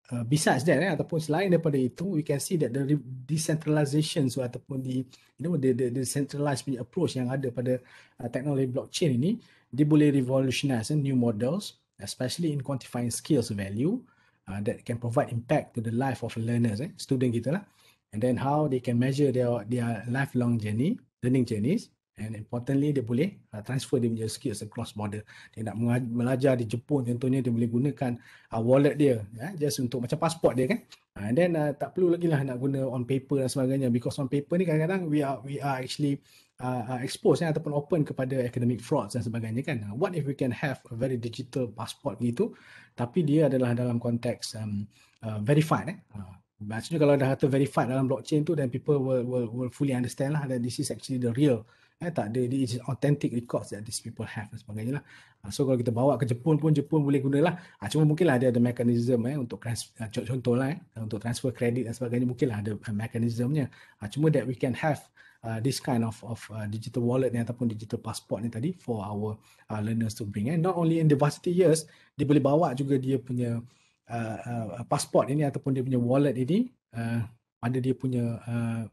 Uh, besides that eh, ataupun selain daripada itu we can see that the decentralization so ataupun di you know the the, the centralized punya approach yang ada pada uh, teknologi blockchain ini dia boleh revolutionize eh, new models especially in quantifying skills value uh, that can provide impact to the life of learners eh, student kita lah and then how they can measure their their lifelong journey learning journeys And importantly, dia boleh uh, transfer dia punya skills across border. Dia nak belajar di Jepun, contohnya dia boleh gunakan uh, wallet dia. Ya, just untuk macam pasport dia kan. Uh, and then uh, tak perlu lagi lah nak guna on paper dan sebagainya. Because on paper ni kadang-kadang we are, we are actually Uh, uh, expose ya, ataupun open kepada academic frauds dan sebagainya kan uh, what if we can have a very digital passport gitu tapi dia adalah dalam konteks um, uh, verified eh? uh, maksudnya kalau dah terverified dalam blockchain tu then people will, will, will fully understand lah that this is actually the real eh, tak ada it is authentic records that these people have dan sebagainya lah ah, so kalau kita bawa ke Jepun pun Jepun boleh guna ah, lah. cuma mungkinlah dia ada mekanisme eh, ah, eh, untuk transfer, lah eh, untuk transfer kredit dan sebagainya mungkinlah ada mekanismenya ha, cuma that we can have Uh, this kind of of uh, digital wallet ni ataupun digital passport ni tadi for our uh, learners to bring and eh. not only in the varsity years dia boleh bawa juga dia punya uh, uh, passport ini ataupun dia punya wallet ini uh, pada dia punya uh,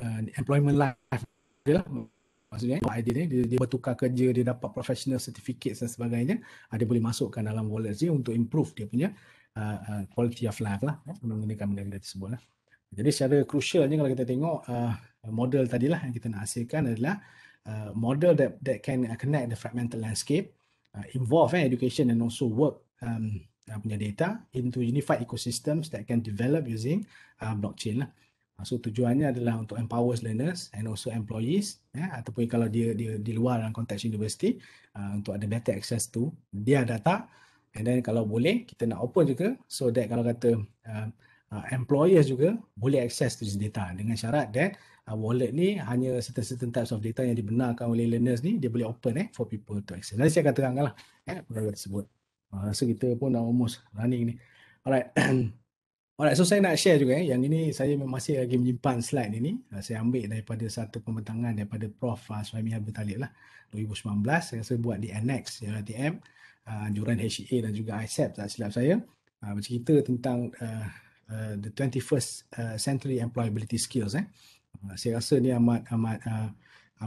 uh, employment life dia lah maksudnya eh, idea ni dia, dia bertukar kerja dia dapat professional certificate dan sebagainya uh, dia boleh masukkan dalam wallet dia untuk improve dia punya uh, uh, quality of life lah eh, menggunakan benda-benda tersebut lah jadi secara krusialnya kalau kita tengok uh, model lah yang kita nak hasilkan adalah uh, model that that can connect the fragmented landscape uh, involve eh, education and also work um, uh, punya data into unified ecosystems that can develop using uh, blockchain lah. Ah, so tujuannya adalah untuk empower learners and also employees eh, ataupun kalau dia dia di luar dalam konteks universiti uh, untuk ada better access to dia data and then kalau boleh kita nak open juga so that kalau kata uh, uh, employers juga boleh access to this data dengan syarat that uh, wallet ni hanya certain certain types of data yang dibenarkan oleh learners ni dia boleh open eh for people to access. Nanti saya akan terangkanlah. lah eh, perkara tersebut. Uh, so kita pun dah almost running ni. Alright. Alright, so saya nak share juga eh. Yang ini saya masih lagi menyimpan slide ini. Ha, saya ambil daripada satu pembentangan daripada Prof. Uh, Suhaimi Habib Talib lah. 2019, saya rasa buat di Annex, RTM, ya, uh, ha, anjuran HEA dan juga ICEP tak silap saya. Uh, bercerita tentang uh, uh, the 21st uh, century employability skills eh. Uh, saya rasa ni amat amat uh,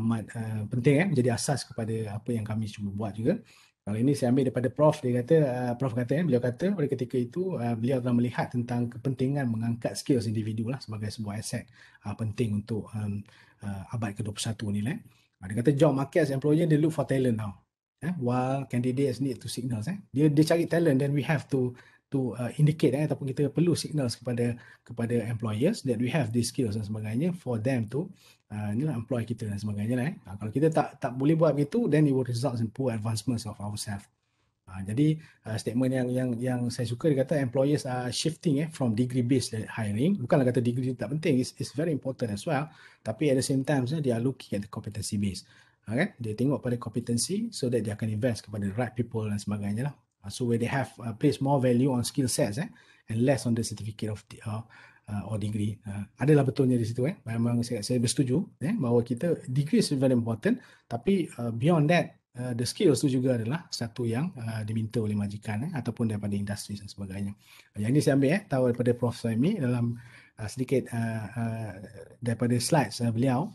amat uh, penting eh. Jadi asas kepada apa yang kami cuba buat juga. Uh, kalau ini saya ambil daripada Prof, dia kata, uh, Prof kata, eh, beliau kata pada ketika itu uh, beliau telah melihat tentang kepentingan mengangkat skills individu lah sebagai sebuah aset uh, penting untuk um, uh, abad ke-21 ni lah. Eh. Uh, dia kata job market employer, dia look for talent now. Eh, while candidates need to signals. Eh. Dia, dia cari talent then we have to to uh, indicate eh, ataupun kita perlu signals kepada kepada employers that we have these skills dan sebagainya for them to Ah, lah employ kita dan sebagainya lah eh. Ah, kalau kita tak tak boleh buat begitu then it will result in poor advancements of ourselves Uh, ah, jadi uh, statement yang yang yang saya suka dia kata employers are shifting eh from degree based hiring bukanlah kata degree tak penting it's, it's very important as well tapi at the same time eh, they are looking at the competency base okay they tengok pada competency so that they can invest kepada the right people dan sebagainya lah uh, so where they have uh, place more value on skill sets eh and less on the certificate of the, uh, uh, or degree. Uh, adalah betulnya di situ. Eh? Memang saya, saya bersetuju eh, bahawa kita degree is very important. Tapi uh, beyond that, uh, the skills itu juga adalah satu yang uh, diminta oleh majikan eh, ataupun daripada industri dan sebagainya. Uh, yang ini saya ambil eh, tahu daripada Prof. Saimi dalam uh, sedikit uh, uh, daripada slides uh, beliau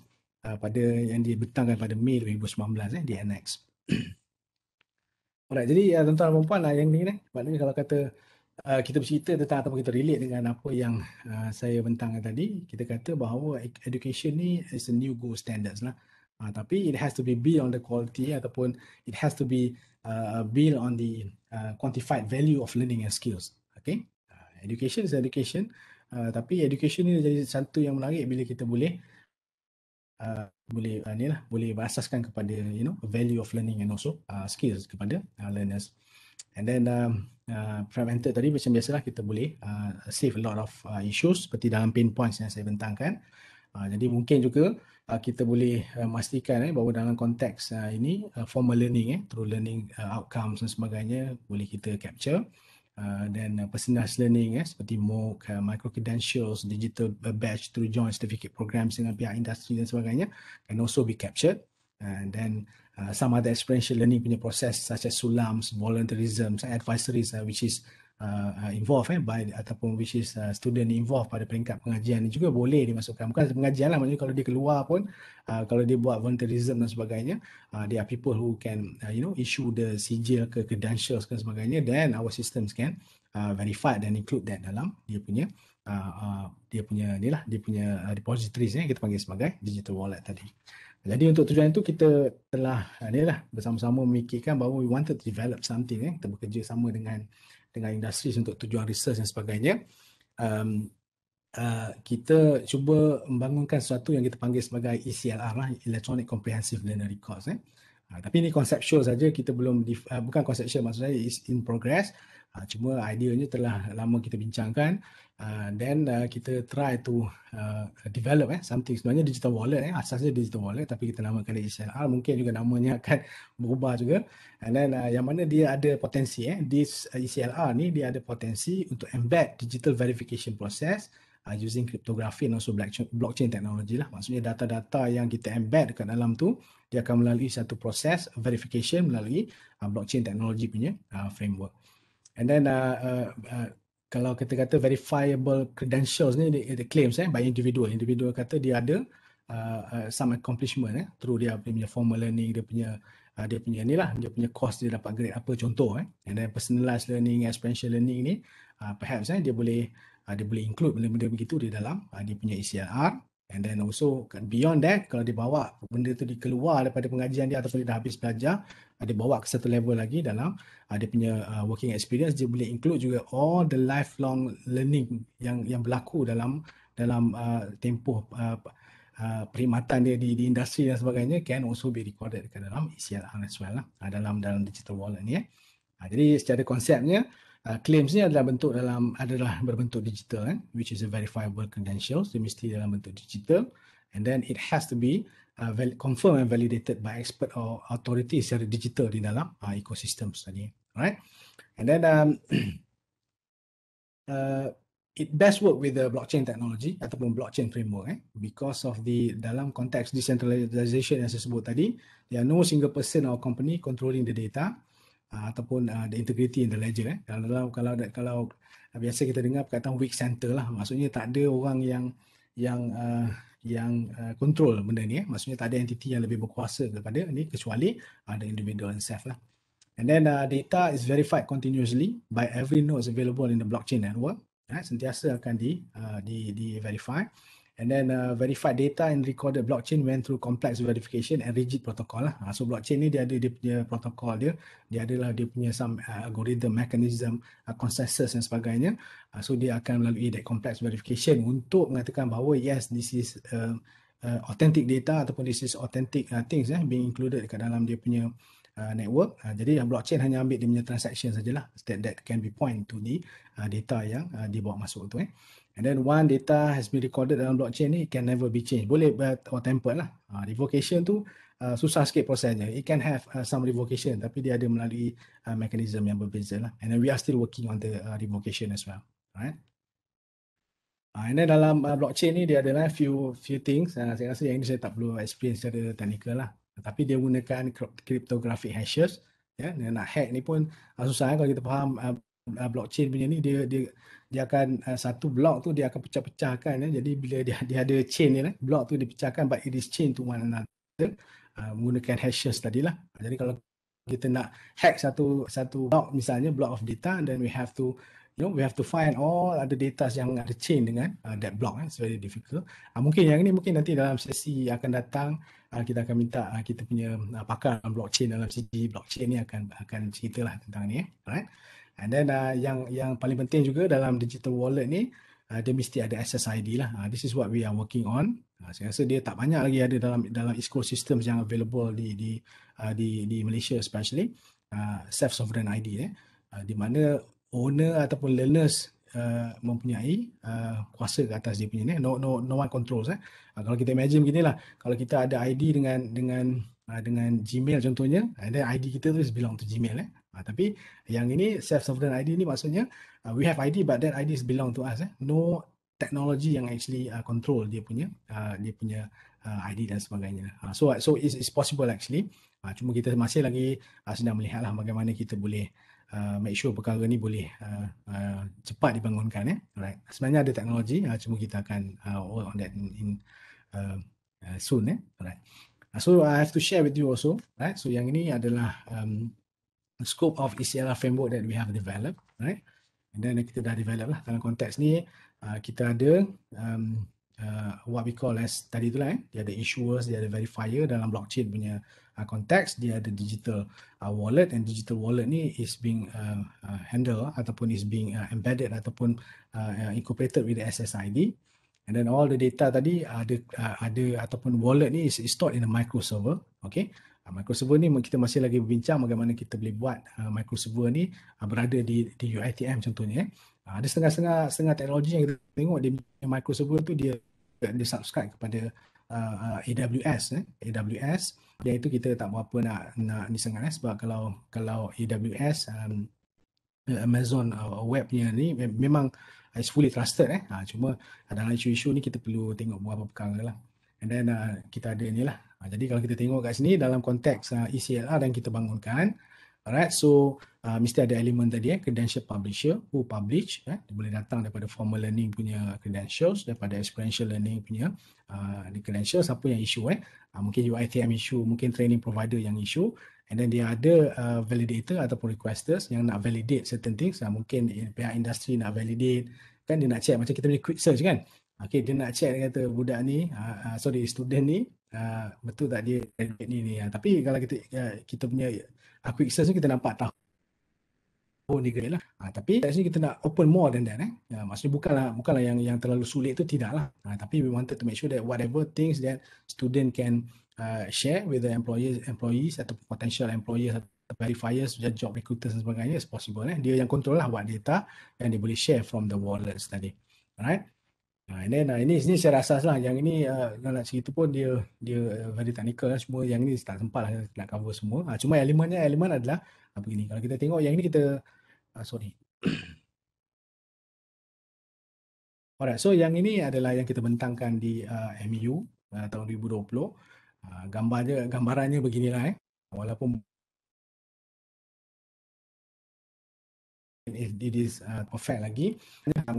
uh, pada yang dibentangkan pada Mei 2019 eh, di NX. Alright, jadi uh, tuan-tuan dan puan lah yang ni, eh, maknanya kalau kata Ah, kita bercerita tentang apa kita relate dengan apa yang uh, saya bentangkan tadi kita kata bahawa education ni is a new gold standards lah uh, tapi it has to be built on the quality ataupun it has to be uh, built on the uh, quantified value of learning and skills okay uh, education is education uh, tapi education ni jadi satu yang menarik bila kita boleh uh, boleh uh, ni lah boleh berasaskan kepada you know value of learning and also uh, skills kepada uh, learners and then um, Ah, fragmented tadi macam biasalah kita boleh uh, save a lot of uh, issues seperti dalam pain points yang saya bentangkan. Uh, jadi mungkin juga uh, kita boleh memastikan uh, eh, bahawa dalam konteks uh, ini uh, formal learning eh, through learning uh, outcomes dan sebagainya boleh kita capture dan uh, uh, personalized learning eh, seperti MOOC, uh, micro credentials, digital badge through joint certificate programs dengan pihak industri dan sebagainya can also be captured. And then uh, some other experiential learning punya process such as sulams, volunteerism, advisories uh, which is uh, uh, involved eh, by ataupun which is uh, student involved pada peringkat pengajian ni juga boleh dimasukkan. Bukan pengajian lah maknanya kalau dia keluar pun, uh, kalau dia buat volunteerism dan sebagainya, uh, there are people who can uh, you know issue the sijil ke credentials dan sebagainya then our systems can uh, verify dan include that dalam dia punya uh, uh, dia punya ni lah, dia punya uh, repositories eh, yang kita panggil sebagai digital wallet tadi. Jadi untuk tujuan itu kita telah inilah ha, bersama-sama memikirkan bahawa we wanted to develop something eh kita bekerja sama dengan dengan industri untuk tujuan research dan sebagainya. Um, uh, kita cuba membangunkan sesuatu yang kita panggil sebagai ECLR lah, Electronic Comprehensive Learning Records eh. Uh, tapi ini conceptual saja kita belum uh, bukan conceptual maksudnya is in progress Ha, cuma ideanya telah lama kita bincangkan uh, then uh, kita try to uh, develop eh something sebenarnya digital wallet eh asasnya digital wallet tapi kita namakan DCR mungkin juga namanya akan berubah juga and then uh, yang mana dia ada potensi eh this ECLR ni dia ada potensi untuk embed digital verification process uh, using cryptography and also blockchain technology lah maksudnya data-data yang kita embed dekat dalam tu dia akan melalui satu proses verification melalui uh, blockchain technology punya uh, framework And then uh, uh, uh, kalau kita kata verifiable credentials ni, the, the claims eh, by individual. Individual kata dia ada uh, uh, some accomplishment eh, through dia, punya formal learning, dia punya uh, dia punya ni lah, dia punya course dia dapat grade apa contoh. Eh. And then personalized learning, experiential learning ni, uh, perhaps eh, dia boleh uh, dia boleh include benda-benda begitu di dalam uh, dia punya ECLR. And then also kan, beyond that, kalau dia bawa benda tu dikeluar daripada pengajian dia ataupun dia dah habis belajar, ah, dia bawa ke satu level lagi dalam ah, dia punya ah, working experience, dia boleh include juga all the lifelong learning yang yang berlaku dalam dalam uh, tempoh uh, uh, perkhidmatan dia di, di industri dan sebagainya can also be recorded dalam ECLR as well lah, dalam dalam digital wallet ni. Eh. Jadi secara konsepnya, Uh, claims ni adalah bentuk dalam adalah berbentuk digital eh, which is a verifiable credentials, so mesti dalam bentuk digital and then it has to be uh, val- confirmed and validated by expert or authority secara digital di dalam uh, ecosystem tadi right and then um, uh, it best work with the blockchain technology ataupun blockchain framework eh, because of the dalam konteks decentralization yang saya sebut tadi there are no single person or company controlling the data uh, ataupun uh, the integrity in the ledger eh kalau kalau kalau, ah, biasa kita dengar perkataan weak center lah maksudnya tak ada orang yang yang uh, yang uh, control benda ni eh maksudnya tak ada entiti yang lebih berkuasa daripada ni kecuali uh, the individual itself lah and then uh, data is verified continuously by every node available in the blockchain network eh sentiasa akan di uh, di di verify And then uh, verified data and recorded blockchain went through complex verification and rigid protocol lah. Ah, so blockchain ni dia ada dia punya protokol dia, dia adalah dia punya some uh, algorithm, mechanism, uh, consensus dan sebagainya. Uh, so dia akan melalui that complex verification untuk mengatakan bahawa yes, this is uh, uh, authentic data ataupun this is authentic uh, things eh, being included dekat dalam dia punya uh, uh, network. Uh, jadi yang blockchain hanya ambil dia punya transaction sajalah that, that can be point to the uh, data yang uh, dibawa masuk tu eh. And then one data has been recorded dalam blockchain ni can never be changed. Boleh but or tempered lah. Uh, revocation tu uh, susah sikit prosesnya. It can have uh, some revocation tapi dia ada melalui uh, mekanisme yang berbeza lah. And then we are still working on the uh, revocation as well. Right? Uh, and then dalam uh, blockchain ni dia ada lah few few things. Uh, saya rasa yang ini saya tak perlu explain secara teknikal lah tapi dia gunakan cryptographic hashes ya yeah. nak hack ni pun uh, susah eh, kalau kita faham uh, blockchain punya ni dia dia dia akan uh, satu blok tu dia akan pecah-pecahkan ya eh. jadi bila dia dia ada chain ni eh, ya, blok tu dipecahkan but it is chain to one another uh, menggunakan hashes tadilah jadi kalau kita nak hack satu satu blok misalnya blok of data then we have to you know we have to find all other data yang ada chain dengan uh, that block eh. it's very difficult uh, mungkin yang ni mungkin nanti dalam sesi akan datang uh, kita akan minta uh, kita punya uh, pakar blockchain dalam sini blockchain ni akan akan ceritalah tentang ni right and then uh, yang yang paling penting juga dalam digital wallet ni uh, dia mesti ada SSID lah uh, this is what we are working on uh, saya rasa dia tak banyak lagi ada dalam dalam ecosystem yang available di di uh, di di Malaysia especially uh, self sovereign ID eh uh, di mana owner ataupun learners Uh, mempunyai uh, kuasa ke atas dia punya ni. No, no, no one controls. Eh. Uh, kalau kita imagine begini lah. Kalau kita ada ID dengan dengan uh, dengan Gmail contohnya, and uh, then ID kita terus belong to Gmail. Eh. Uh, tapi yang ini self sovereign ID ni maksudnya uh, we have ID but that ID is belong to us. Eh. No technology yang actually uh, control dia punya uh, dia punya uh, ID dan sebagainya. Uh, so so it's, it's possible actually. Uh, cuma kita masih lagi uh, sedang melihatlah bagaimana kita boleh uh, make sure perkara ni boleh uh, uh, cepat dibangunkan ya. Eh? Alright. Sebenarnya ada teknologi uh, cuma kita akan uh, work on that in, in uh, uh, soon Eh? Alright. Uh, so I have to share with you also. Right. So yang ini adalah um, scope of ECLR framework that we have developed. Right. And then kita dah develop lah dalam konteks ni uh, kita ada um, uh, what we call as tadi tu lah eh? dia ada issuers dia ada verifier dalam blockchain punya uh, context dia ada digital uh, wallet and digital wallet ni is being uh, uh, handled uh, ataupun is being uh, embedded ataupun uh, uh, incorporated with the SSID and then all the data tadi ada uh, ada ataupun wallet ni is, is stored in a server okay uh, micro server ni kita masih lagi berbincang bagaimana kita boleh buat uh, server ni uh, berada di di UITM contohnya eh. Uh, ada setengah-setengah setengah teknologi yang kita tengok di micro server tu dia dia subscribe kepada uh, uh AWS eh AWS dia itu kita tak berapa nak nak ni sangat eh sebab kalau kalau AWS um, Amazon uh, webnya ni memang is fully trusted eh ha, cuma dalam isu-isu ni kita perlu tengok buat apa perkara lah and then uh, kita ada ni lah ha, jadi kalau kita tengok kat sini dalam konteks uh, ECLR yang kita bangunkan Alright, so uh, mesti ada elemen tadi eh, credential publisher, who publish, eh, boleh datang daripada formal learning punya credentials, daripada experiential learning punya uh, credentials, apa yang isu, eh, uh, mungkin UITM issue, mungkin training provider yang isu, and then dia ada uh, validator ataupun requesters yang nak validate certain things, uh, mungkin pihak industri nak validate, kan dia nak check macam kita punya quick search kan, Okay, dia nak check dia kata budak ni, uh, uh, sorry student ni, Ah, betul tak dia edit ni ni. Ha, tapi kalau kita ya, kita punya aku access ni kita nampak tahu Oh, ni lah. Ha, tapi kat sini kita nak open more than that. Eh? Ya, maksudnya bukanlah, bukanlah yang yang terlalu sulit tu tidaklah. lah. tapi we wanted to make sure that whatever things that student can uh, share with the employees, employees atau potential employees atau verifiers, job recruiters dan sebagainya is possible. Eh? Dia yang control lah what data yang dia boleh share from the wallets tadi. Alright. Ah, and ini, nah ini, ini saya rasa lah. Yang ini uh, ah, nak cerita pun dia dia uh, very technical lah. Cuma yang ini tak sempat lah nak cover semua. Uh, cuma elemennya, elemen adalah uh, begini. Kalau kita tengok yang ini kita, uh, sorry. Alright, so yang ini adalah yang kita bentangkan di uh, MU uh, tahun 2020. Uh, gambarnya, gambarannya beginilah eh. Walaupun it, it is uh, perfect lagi.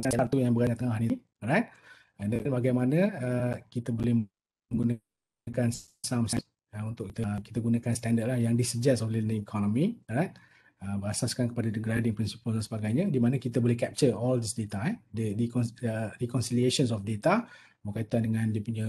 satu yang berada tengah ni. Alright dan bagaimana uh, kita boleh menggunakan some standard uh, untuk kita, uh, kita gunakan standard lah yang disuggest oleh the economy right berasaskan kepada the grading principles dan sebagainya di mana kita boleh capture all this data eh the, the reconciliations of data berkaitan dengan dia punya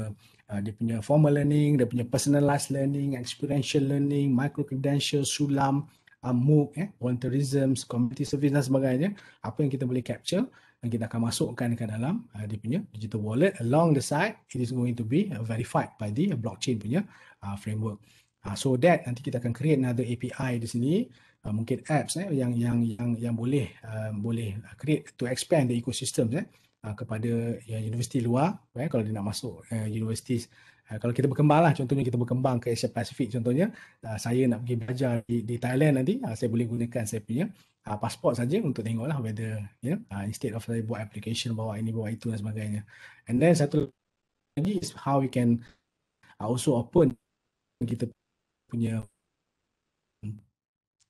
dia punya formal learning dia punya personalized learning experiential learning micro credentials sulam uh, MOOC, eh, volunteerism, community service dan sebagainya, apa yang kita boleh capture dan kita akan masukkan ke dalam uh, dia punya digital wallet. Along the side, it is going to be eh, verified by the blockchain punya uh, framework. Uh, so that nanti kita akan create another API di sini, uh, mungkin apps eh, yang yang yang yang boleh uh, boleh create to expand the ecosystem eh, uh, kepada ya, universiti luar, eh, kalau dia nak masuk uh, eh, universiti Ha, kalau kita berkembang lah, contohnya kita berkembang ke Asia Pacific contohnya, ha, saya nak pergi belajar di, di Thailand nanti, ha, saya boleh gunakan saya punya uh, pasport saja untuk tengok lah whether, you know, uh, instead of saya buat application bawa ini, bawa itu dan sebagainya. And then satu lagi is how we can also open kita punya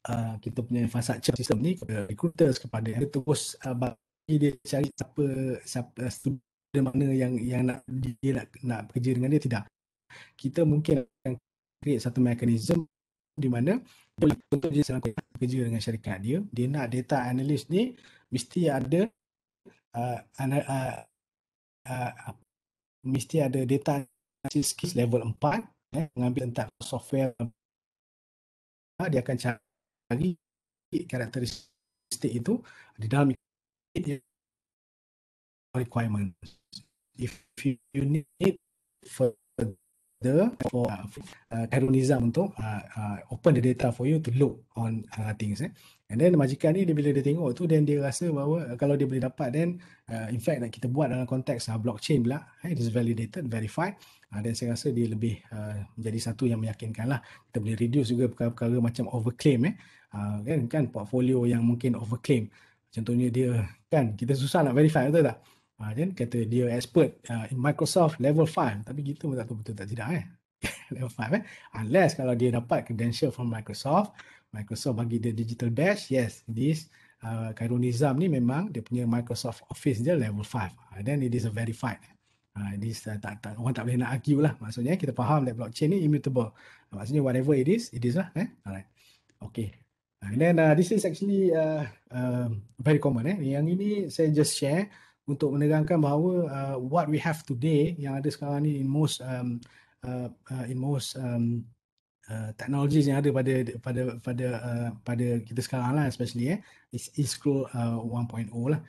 uh, kita punya infrastructure system ni kepada recruiters, kepada yang terus uh, bagi dia cari siapa, siapa student ada mana yang yang nak dia nak, nak bekerja dengan dia tidak kita mungkin akan create satu mekanism di mana contoh dia sedang bekerja dengan syarikat dia dia nak data analyst ni mesti ada uh, ana, uh, uh, mesti ada data analysis level 4 eh, mengambil tentang software ah, dia akan cari karakteristik itu di dalam requirements if you, you need further for Khairunizam uh, uh untuk uh, uh, open the data for you to look on uh, things eh. And then majikan ni dia bila dia tengok tu then dia rasa bahawa uh, kalau dia boleh dapat then uh, in fact nak kita buat dalam konteks uh, blockchain pula eh, it is validated, verified uh, then saya rasa dia lebih uh, menjadi satu yang meyakinkan lah kita boleh reduce juga perkara-perkara macam overclaim eh. Uh, kan, kan portfolio yang mungkin overclaim contohnya dia kan kita susah nak verify betul tak Ha, kan? Kata dia expert uh, in Microsoft level 5. Tapi kita pun tak tahu betul tak tidak. Eh? level 5. Eh? Unless kalau dia dapat credential from Microsoft. Microsoft bagi dia digital badge. Yes, this uh, Khairul Nizam ni memang dia punya Microsoft Office dia level 5. then it is a verified. Uh, this, uh, tak, tak, orang tak boleh nak argue lah. Maksudnya kita faham that blockchain ni immutable. Maksudnya whatever it is, it is lah. Eh? Alright. Okay. And then uh, this is actually uh, uh, very common. Eh? Yang ini saya just share untuk menegangkan bahawa uh, what we have today yang ada sekarang ni in most um, uh, uh in most um, uh, technology yang ada pada pada pada uh, pada kita sekarang lah especially eh is is scroll uh, 1.0 lah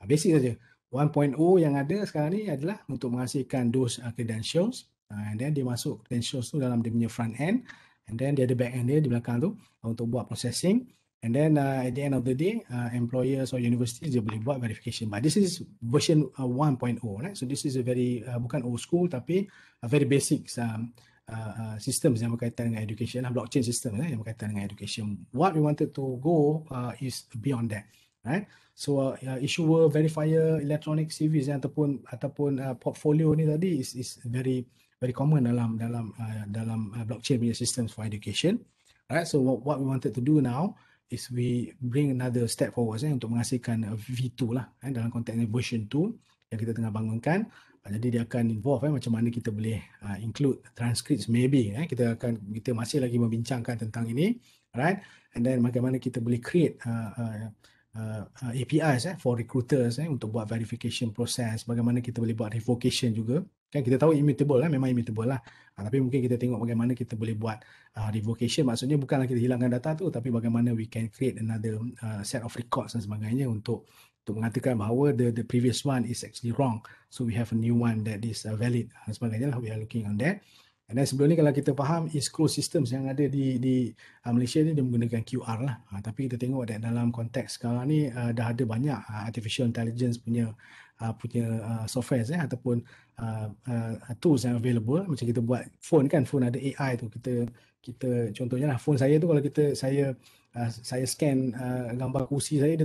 uh, basic saja 1.0 yang ada sekarang ni adalah untuk menghasilkan those uh, credentials uh, and then dia masuk credentials tu dalam dia punya front end and then dia ada back end dia di belakang tu untuk buat processing And then uh, at the end of the day, uh, employers or universities dia boleh buat verification. But this is version uh, 1.0, right? So this is a very uh, bukan old school tapi a very basic um, uh, uh, systems yang berkaitan dengan education lah, blockchain system lah, yang berkaitan dengan education. What we wanted to go uh, is beyond that, right? So uh, uh, issuer, verifier, electronic CVs eh, ataupun ataupun uh, portfolio ni tadi is is very very common dalam dalam uh, dalam uh, blockchain punya systems for education, right? So what, what we wanted to do now is we bring another step forward eh, untuk menghasilkan V2 lah eh, dalam konteks version 2 yang kita tengah bangunkan. Jadi dia akan involve eh, macam mana kita boleh uh, include transcripts maybe. Eh. Kita akan kita masih lagi membincangkan tentang ini. Right? And then bagaimana kita boleh create uh, uh uh, uh APIs eh, for recruiters eh, untuk buat verification process, bagaimana kita boleh buat revocation juga. Kan kita tahu immutable lah, memang immutable lah. Ha, tapi mungkin kita tengok bagaimana kita boleh buat uh, revocation. Maksudnya bukanlah kita hilangkan data tu, tapi bagaimana we can create another uh, set of records dan sebagainya untuk untuk mengatakan bahawa the the previous one is actually wrong. So we have a new one that is uh, valid dan sebagainya lah. We are looking on that. And then sebelum ni kalau kita faham ISCO systems yang ada di di uh, Malaysia ni dia menggunakan QR lah. Uh, tapi kita tengok that dalam konteks sekarang ni uh, dah ada banyak uh, artificial intelligence punya uh, punya uh, software eh, ataupun uh, uh, tools yang available macam kita buat phone kan phone ada AI tu kita kita contohnya lah phone saya tu kalau kita saya uh, saya scan uh, gambar kursi saya dia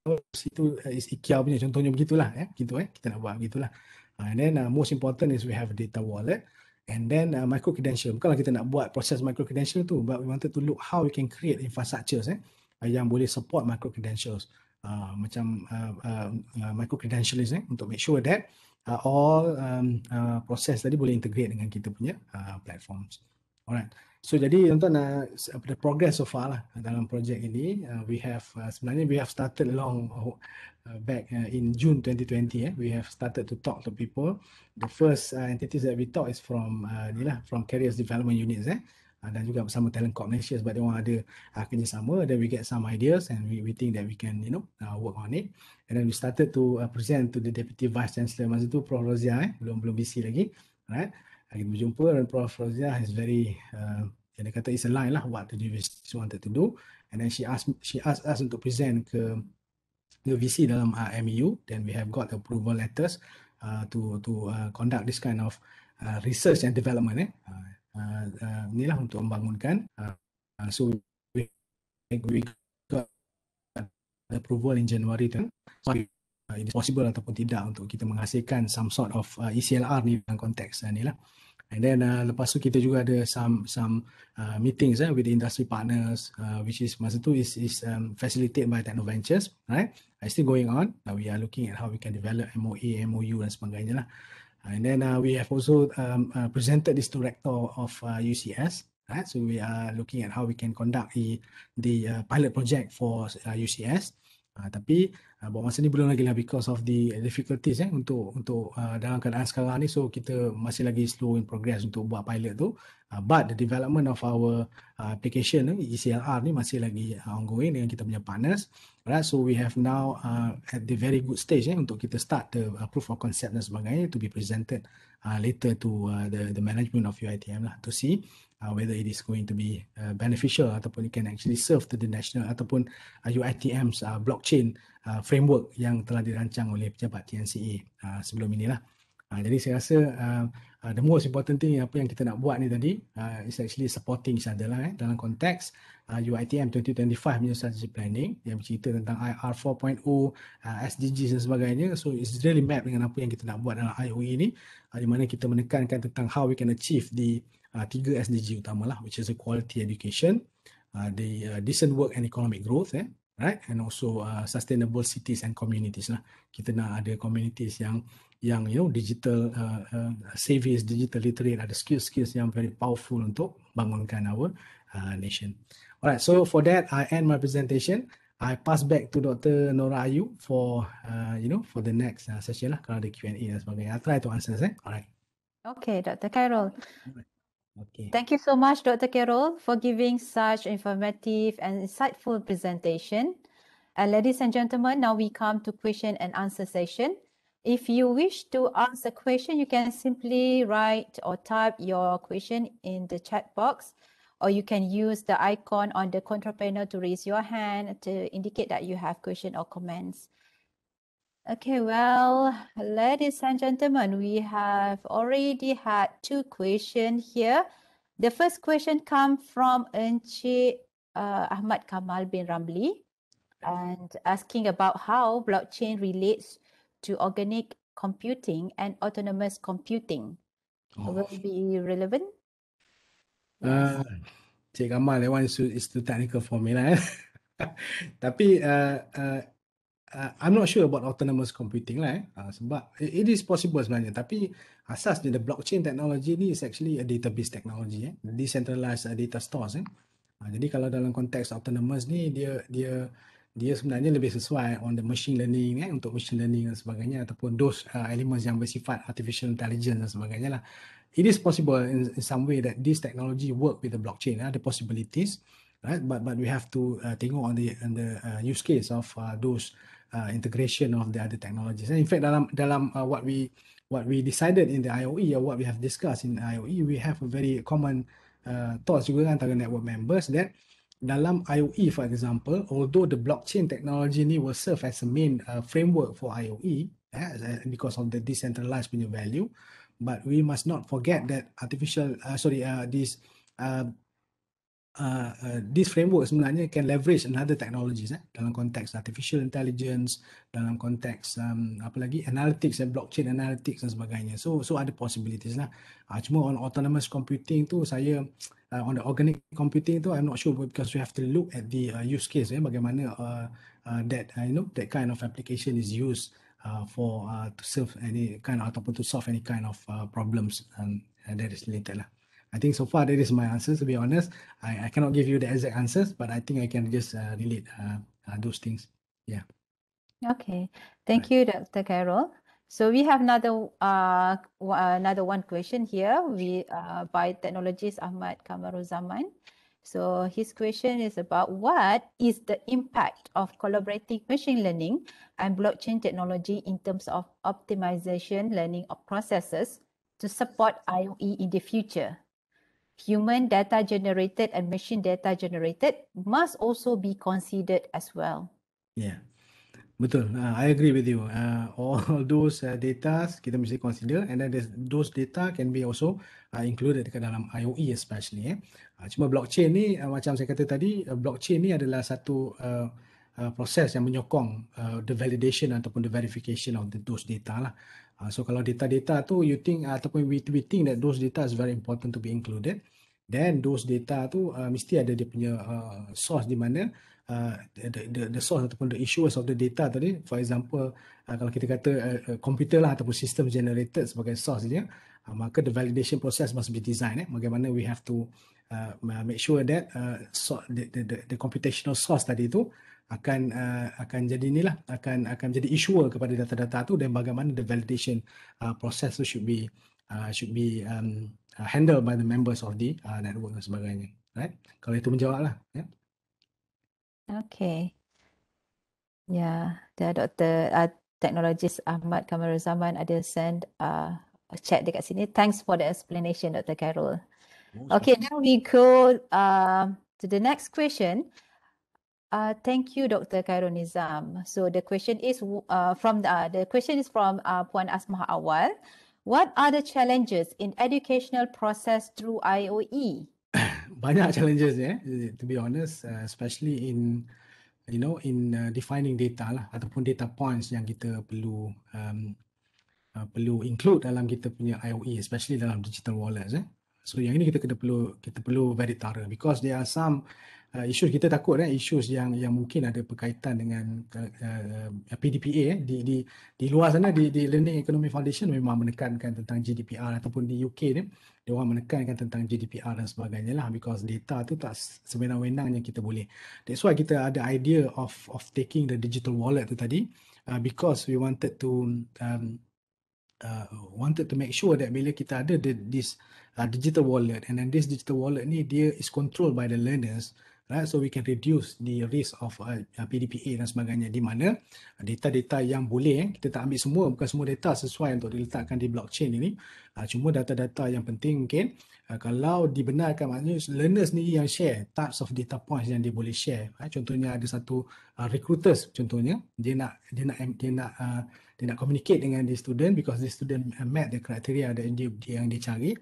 kursi tu uh, is IKEA punya contohnya begitulah eh gitu eh kita nak buat begitulah uh, and then uh, most important is we have data wallet eh. And then uh, micro credential. Bukanlah kita nak buat proses micro credential tu, but we wanted to look how we can create infrastructures eh, uh, yang boleh support micro credentials. Uh, macam uh, uh, uh micro credentials eh, untuk make sure that uh, all um, uh, process tadi boleh integrate dengan kita punya uh, platforms. Alright. So jadi tuan-tuan uh, the progress so far lah dalam projek ini uh, we have uh, sebenarnya we have started long uh, back uh, in June 2020 eh we have started to talk to people the first uh, entities that we talk is from uh, ni lah from careers development units eh uh, dan juga bersama talent corp Malaysia sebab dia orang ada uh, kerjasama then we get some ideas and we, we think that we can you know uh, work on it and then we started to uh, present to the deputy vice chancellor masa tu Prof Rozia eh belum belum busy lagi right Hari berjumpa dengan Prof. Roziah is very, uh, dia kata is a line lah what the university wanted to do. And then she asked she asked us untuk present ke the VC dalam uh, MEU. Then we have got the approval letters uh, to to uh, conduct this kind of uh, research and development. Eh. Uh, uh, inilah uh, untuk membangunkan. Uh, uh, so we, we got approval in January. Then. So, Uh, it is possible ataupun tidak untuk kita menghasilkan some sort of uh, ECLR ni dalam konteks uh, ni lah. Uh, And then uh, lepas tu kita juga ada some some uh, meetings eh, with industry partners, uh, which is masa tu is is um, facilitated by Techno Ventures, right? I still going on. Uh, we are looking at how we can develop MOE, MOU dan sebagainya lah. And then uh, we have also um, uh, presented this to rector of uh, UCS, right? So we are looking at how we can conduct the the uh, pilot project for uh, UCS. Uh, tapi uh, buat masa ni belum lagi lah because of the difficulties eh untuk untuk uh, dalam keadaan sekarang ni so kita masih lagi slow in progress untuk buat pilot tu uh, but the development of our uh, application eh, ECLR ni masih lagi uh, ongoing dengan kita punya partners right so we have now uh, at the very good stage eh untuk kita start the uh, proof of concept dan sebagainya to be presented uh, later to uh, the the management of UiTM lah to see uh, whether it is going to be uh, beneficial ataupun it can actually serve to the national ataupun uh, UITM's uh, blockchain uh, framework yang telah dirancang oleh pejabat TNCA e, uh, sebelum inilah. Uh, jadi saya rasa uh, uh, the most important thing apa yang kita nak buat ni tadi uh, is actually supporting each other lah, eh, dalam konteks uh, UITM 2025 punya strategy planning yang bercerita tentang IR 4.0, uh, SDGs dan sebagainya. So it's really map dengan apa yang kita nak buat dalam IOE ni uh, di mana kita menekankan tentang how we can achieve the Ah, tiga uh, SDG utamalah which is a quality education uh, the uh, decent work and economic growth eh right and also uh, sustainable cities and communities lah kita nak ada communities yang yang you know digital uh, uh, savvy digital literate ada skills skills yang very powerful untuk bangunkan our uh, nation alright so for that i end my presentation i pass back to dr nora ayu for uh, you know for the next uh, session lah kalau ada Q&A dan sebagainya i try to answer eh alright okay dr Khairul. right. Okay. Thank you so much, Dr. Carol, for giving such informative and insightful presentation. ladies and gentlemen, now we come to question and answer session. If you wish to ask a question, you can simply write or type your question in the chat box, or you can use the icon on the control panel to raise your hand to indicate that you have question or comments. Okay, well, ladies and gentlemen, we have already had two questions here. The first question comes from Encik uh, Ahmad Kamal bin Ramli and asking about how blockchain relates to organic computing and autonomous computing. Oh. Will be relevant? Uh, Kamal, that one is too, is too technical for me lah. Eh. Tapi uh, uh, uh, I'm not sure about autonomous computing lah. Eh. Uh, sebab it, it is possible sebenarnya. Tapi asas ni the blockchain technology ni is actually a database technology, eh. decentralized uh, data stores. Eh. Uh, jadi kalau dalam konteks autonomous ni dia dia dia sebenarnya lebih sesuai on the machine learning eh, untuk machine learning dan sebagainya ataupun those uh, elements yang bersifat artificial intelligence dan sebagainya lah. It is possible in, in some way that this technology work with the blockchain. Eh, the possibilities, right? But but we have to uh, tengok on the on the uh, use case of uh, those uh, integration of the other technologies. And in fact, dalam dalam uh, what we what we decided in the IOE or what we have discussed in IOE, we have a very common uh, thoughts juga antara network members that dalam IOE for example, although the blockchain technology ni will serve as a main uh, framework for IOE eh, uh, because of the decentralized value, but we must not forget that artificial uh, sorry uh, this uh, Uh, uh, this framework sebenarnya can leverage another technologies eh, dalam konteks artificial intelligence, dalam konteks um, apa lagi analytics dan eh, blockchain analytics dan sebagainya. So so ada possibilities lah. Uh, cuma on autonomous computing tu saya uh, on the organic computing tu I'm not sure because we have to look at the uh, use case eh, bagaimana uh, uh, that uh, you know that kind of application is used Uh, for uh, to solve any kind of, ataupun to solve any kind of uh, problems um, that is related lah. I think so far that is my answer. To be honest, I, I cannot give you the exact answers, but I think I can just uh, relate uh, uh, those things. Yeah. Okay. Thank right. you, Dr. Carol. So we have another uh, another one question here. We uh, by technologist Ahmad Kamaruzaman. So his question is about what is the impact of collaborative machine learning and blockchain technology in terms of optimization learning of processes to support IOE in the future? human data generated and machine data generated must also be considered as well. Yeah, betul. Uh, I agree with you. Uh, all those uh, data kita mesti consider, and then those data can be also uh, included ke dalam IOE especially. Eh. Uh, cuma blockchain ni uh, macam saya kata tadi, uh, blockchain ni adalah satu uh, uh, proses yang menyokong uh, the validation ataupun the verification of the, those data lah. Uh, so kalau data-data tu you think uh, ataupun we, we think that those data is very important to be included, then those data tu uh, mesti ada dia punya uh, source di mana uh, the, the, the source ataupun the issuers of the data tadi. For example, uh, kalau kita kata uh, computer lah ataupun system generated sebagai source dia, uh, maka the validation process must be designed. Eh? Bagaimana we have to uh, make sure that uh, so, the, the, the, the computational source tadi tu akan uh, akan jadi inilah akan akan jadi issuer kepada data-data tu dan bagaimana the validation uh, process tu should be uh, should be um, uh, handled by the members of the uh, network dan sebagainya right kalau itu menjawablah ya yeah. okay ya yeah. dah doktor uh, teknologis Ahmad Kamaruzaman ada send uh, chat dekat sini thanks for the explanation Dr. Carol oh, okay now we go uh, to the next question Uh, thank you, Dr. Khairul Nizam. So the question is uh, from the, uh, the question is from uh, Puan Asmah Awal. What are the challenges in educational process through IOE? Banyak challenges, eh, to be honest, uh, especially in you know in uh, defining data lah ataupun data points yang kita perlu um, uh, perlu include dalam kita punya IOE, especially dalam digital wallets. Eh. So yang ini kita kena perlu kita perlu very thorough because there are some uh, isu kita takut eh isu yang yang mungkin ada berkaitan dengan uh, uh PDPA eh di di di luar sana di di Learning Economy Foundation memang menekankan tentang GDPR ataupun di UK ni dia orang menekankan tentang GDPR dan sebagainya lah because data tu tak sewenang yang kita boleh that's why kita ada idea of of taking the digital wallet tu tadi uh, because we wanted to um, uh, wanted to make sure that bila kita ada the, this uh, digital wallet and then this digital wallet ni dia is controlled by the learners right? so we can reduce the risk of uh, uh PDPA dan sebagainya di mana data-data yang boleh kita tak ambil semua bukan semua data sesuai untuk diletakkan di blockchain ini uh, cuma data-data yang penting mungkin uh, ah, kalau dibenarkan maknanya learners ni yang share types of data points yang dia boleh share right? Ah, contohnya ada satu uh, recruiters contohnya dia nak dia nak dia nak uh, dia nak communicate dengan the student because the student met the criteria that dia, dia, yang dia cari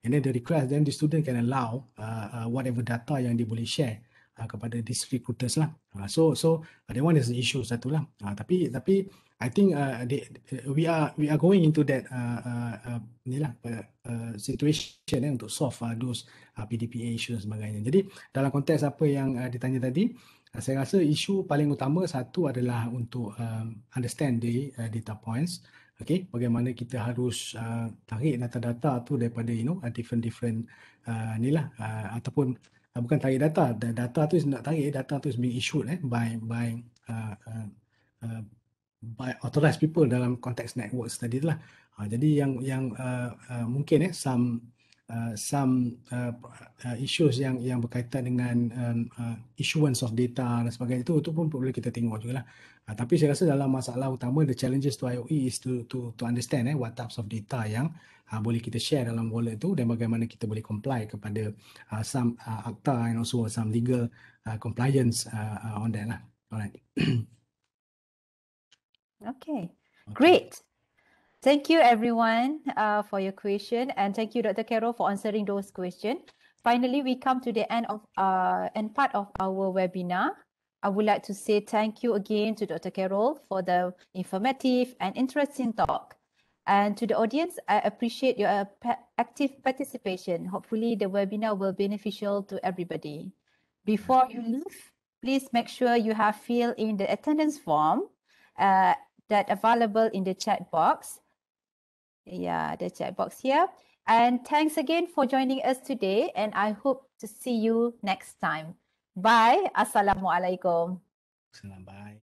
And then the request, then the student can allow uh, uh, whatever data yang dia boleh share uh, kepada district recruiters lah. Uh, so so uh, that one is the issue satu lah. Uh, tapi tapi I think uh, they, we are we are going into that uh, uh, ni lah uh, uh, situation eh, untuk solve uh, those uh, PDPA issues dan sebagainya. Jadi dalam konteks apa yang uh, ditanya tadi, uh, saya rasa isu paling utama satu adalah untuk um, understand the uh, data points. Okay, bagaimana kita harus uh, tarik data-data tu daripada you know different different uh, ni lah uh, ataupun uh, bukan tarik data data tu is nak tarik data tu is being issued eh by by uh, uh, uh by authorized people dalam konteks network tadi lah uh, jadi yang yang uh, uh, mungkin eh some uh, some uh, uh, issues yang yang berkaitan dengan um, uh, issuance of data dan sebagainya itu itu pun perlu kita tengok juga lah. Ha, tapi saya rasa dalam masalah utama the challenges to IOE is to to to understand eh what types of data yang ha, boleh kita share dalam wallet tu dan bagaimana kita boleh comply kepada uh, some uh, akta and also some legal uh, compliance uh, on that lah. Alright. okay. Great. Thank you everyone uh, for your question and thank you Dr. Carol for answering those question. Finally, we come to the end of uh, end part of our webinar. I would like to say thank you again to Dr. Carol for the informative and interesting talk. And to the audience, I appreciate your uh, active participation. Hopefully the webinar will be beneficial to everybody. Before you leave, please make sure you have filled in the attendance form uh, that available in the chat box. Yeah, the chat box here. And thanks again for joining us today. And I hope to see you next time. Bye. Assalamualaikum. Assalamualaikum. Bye.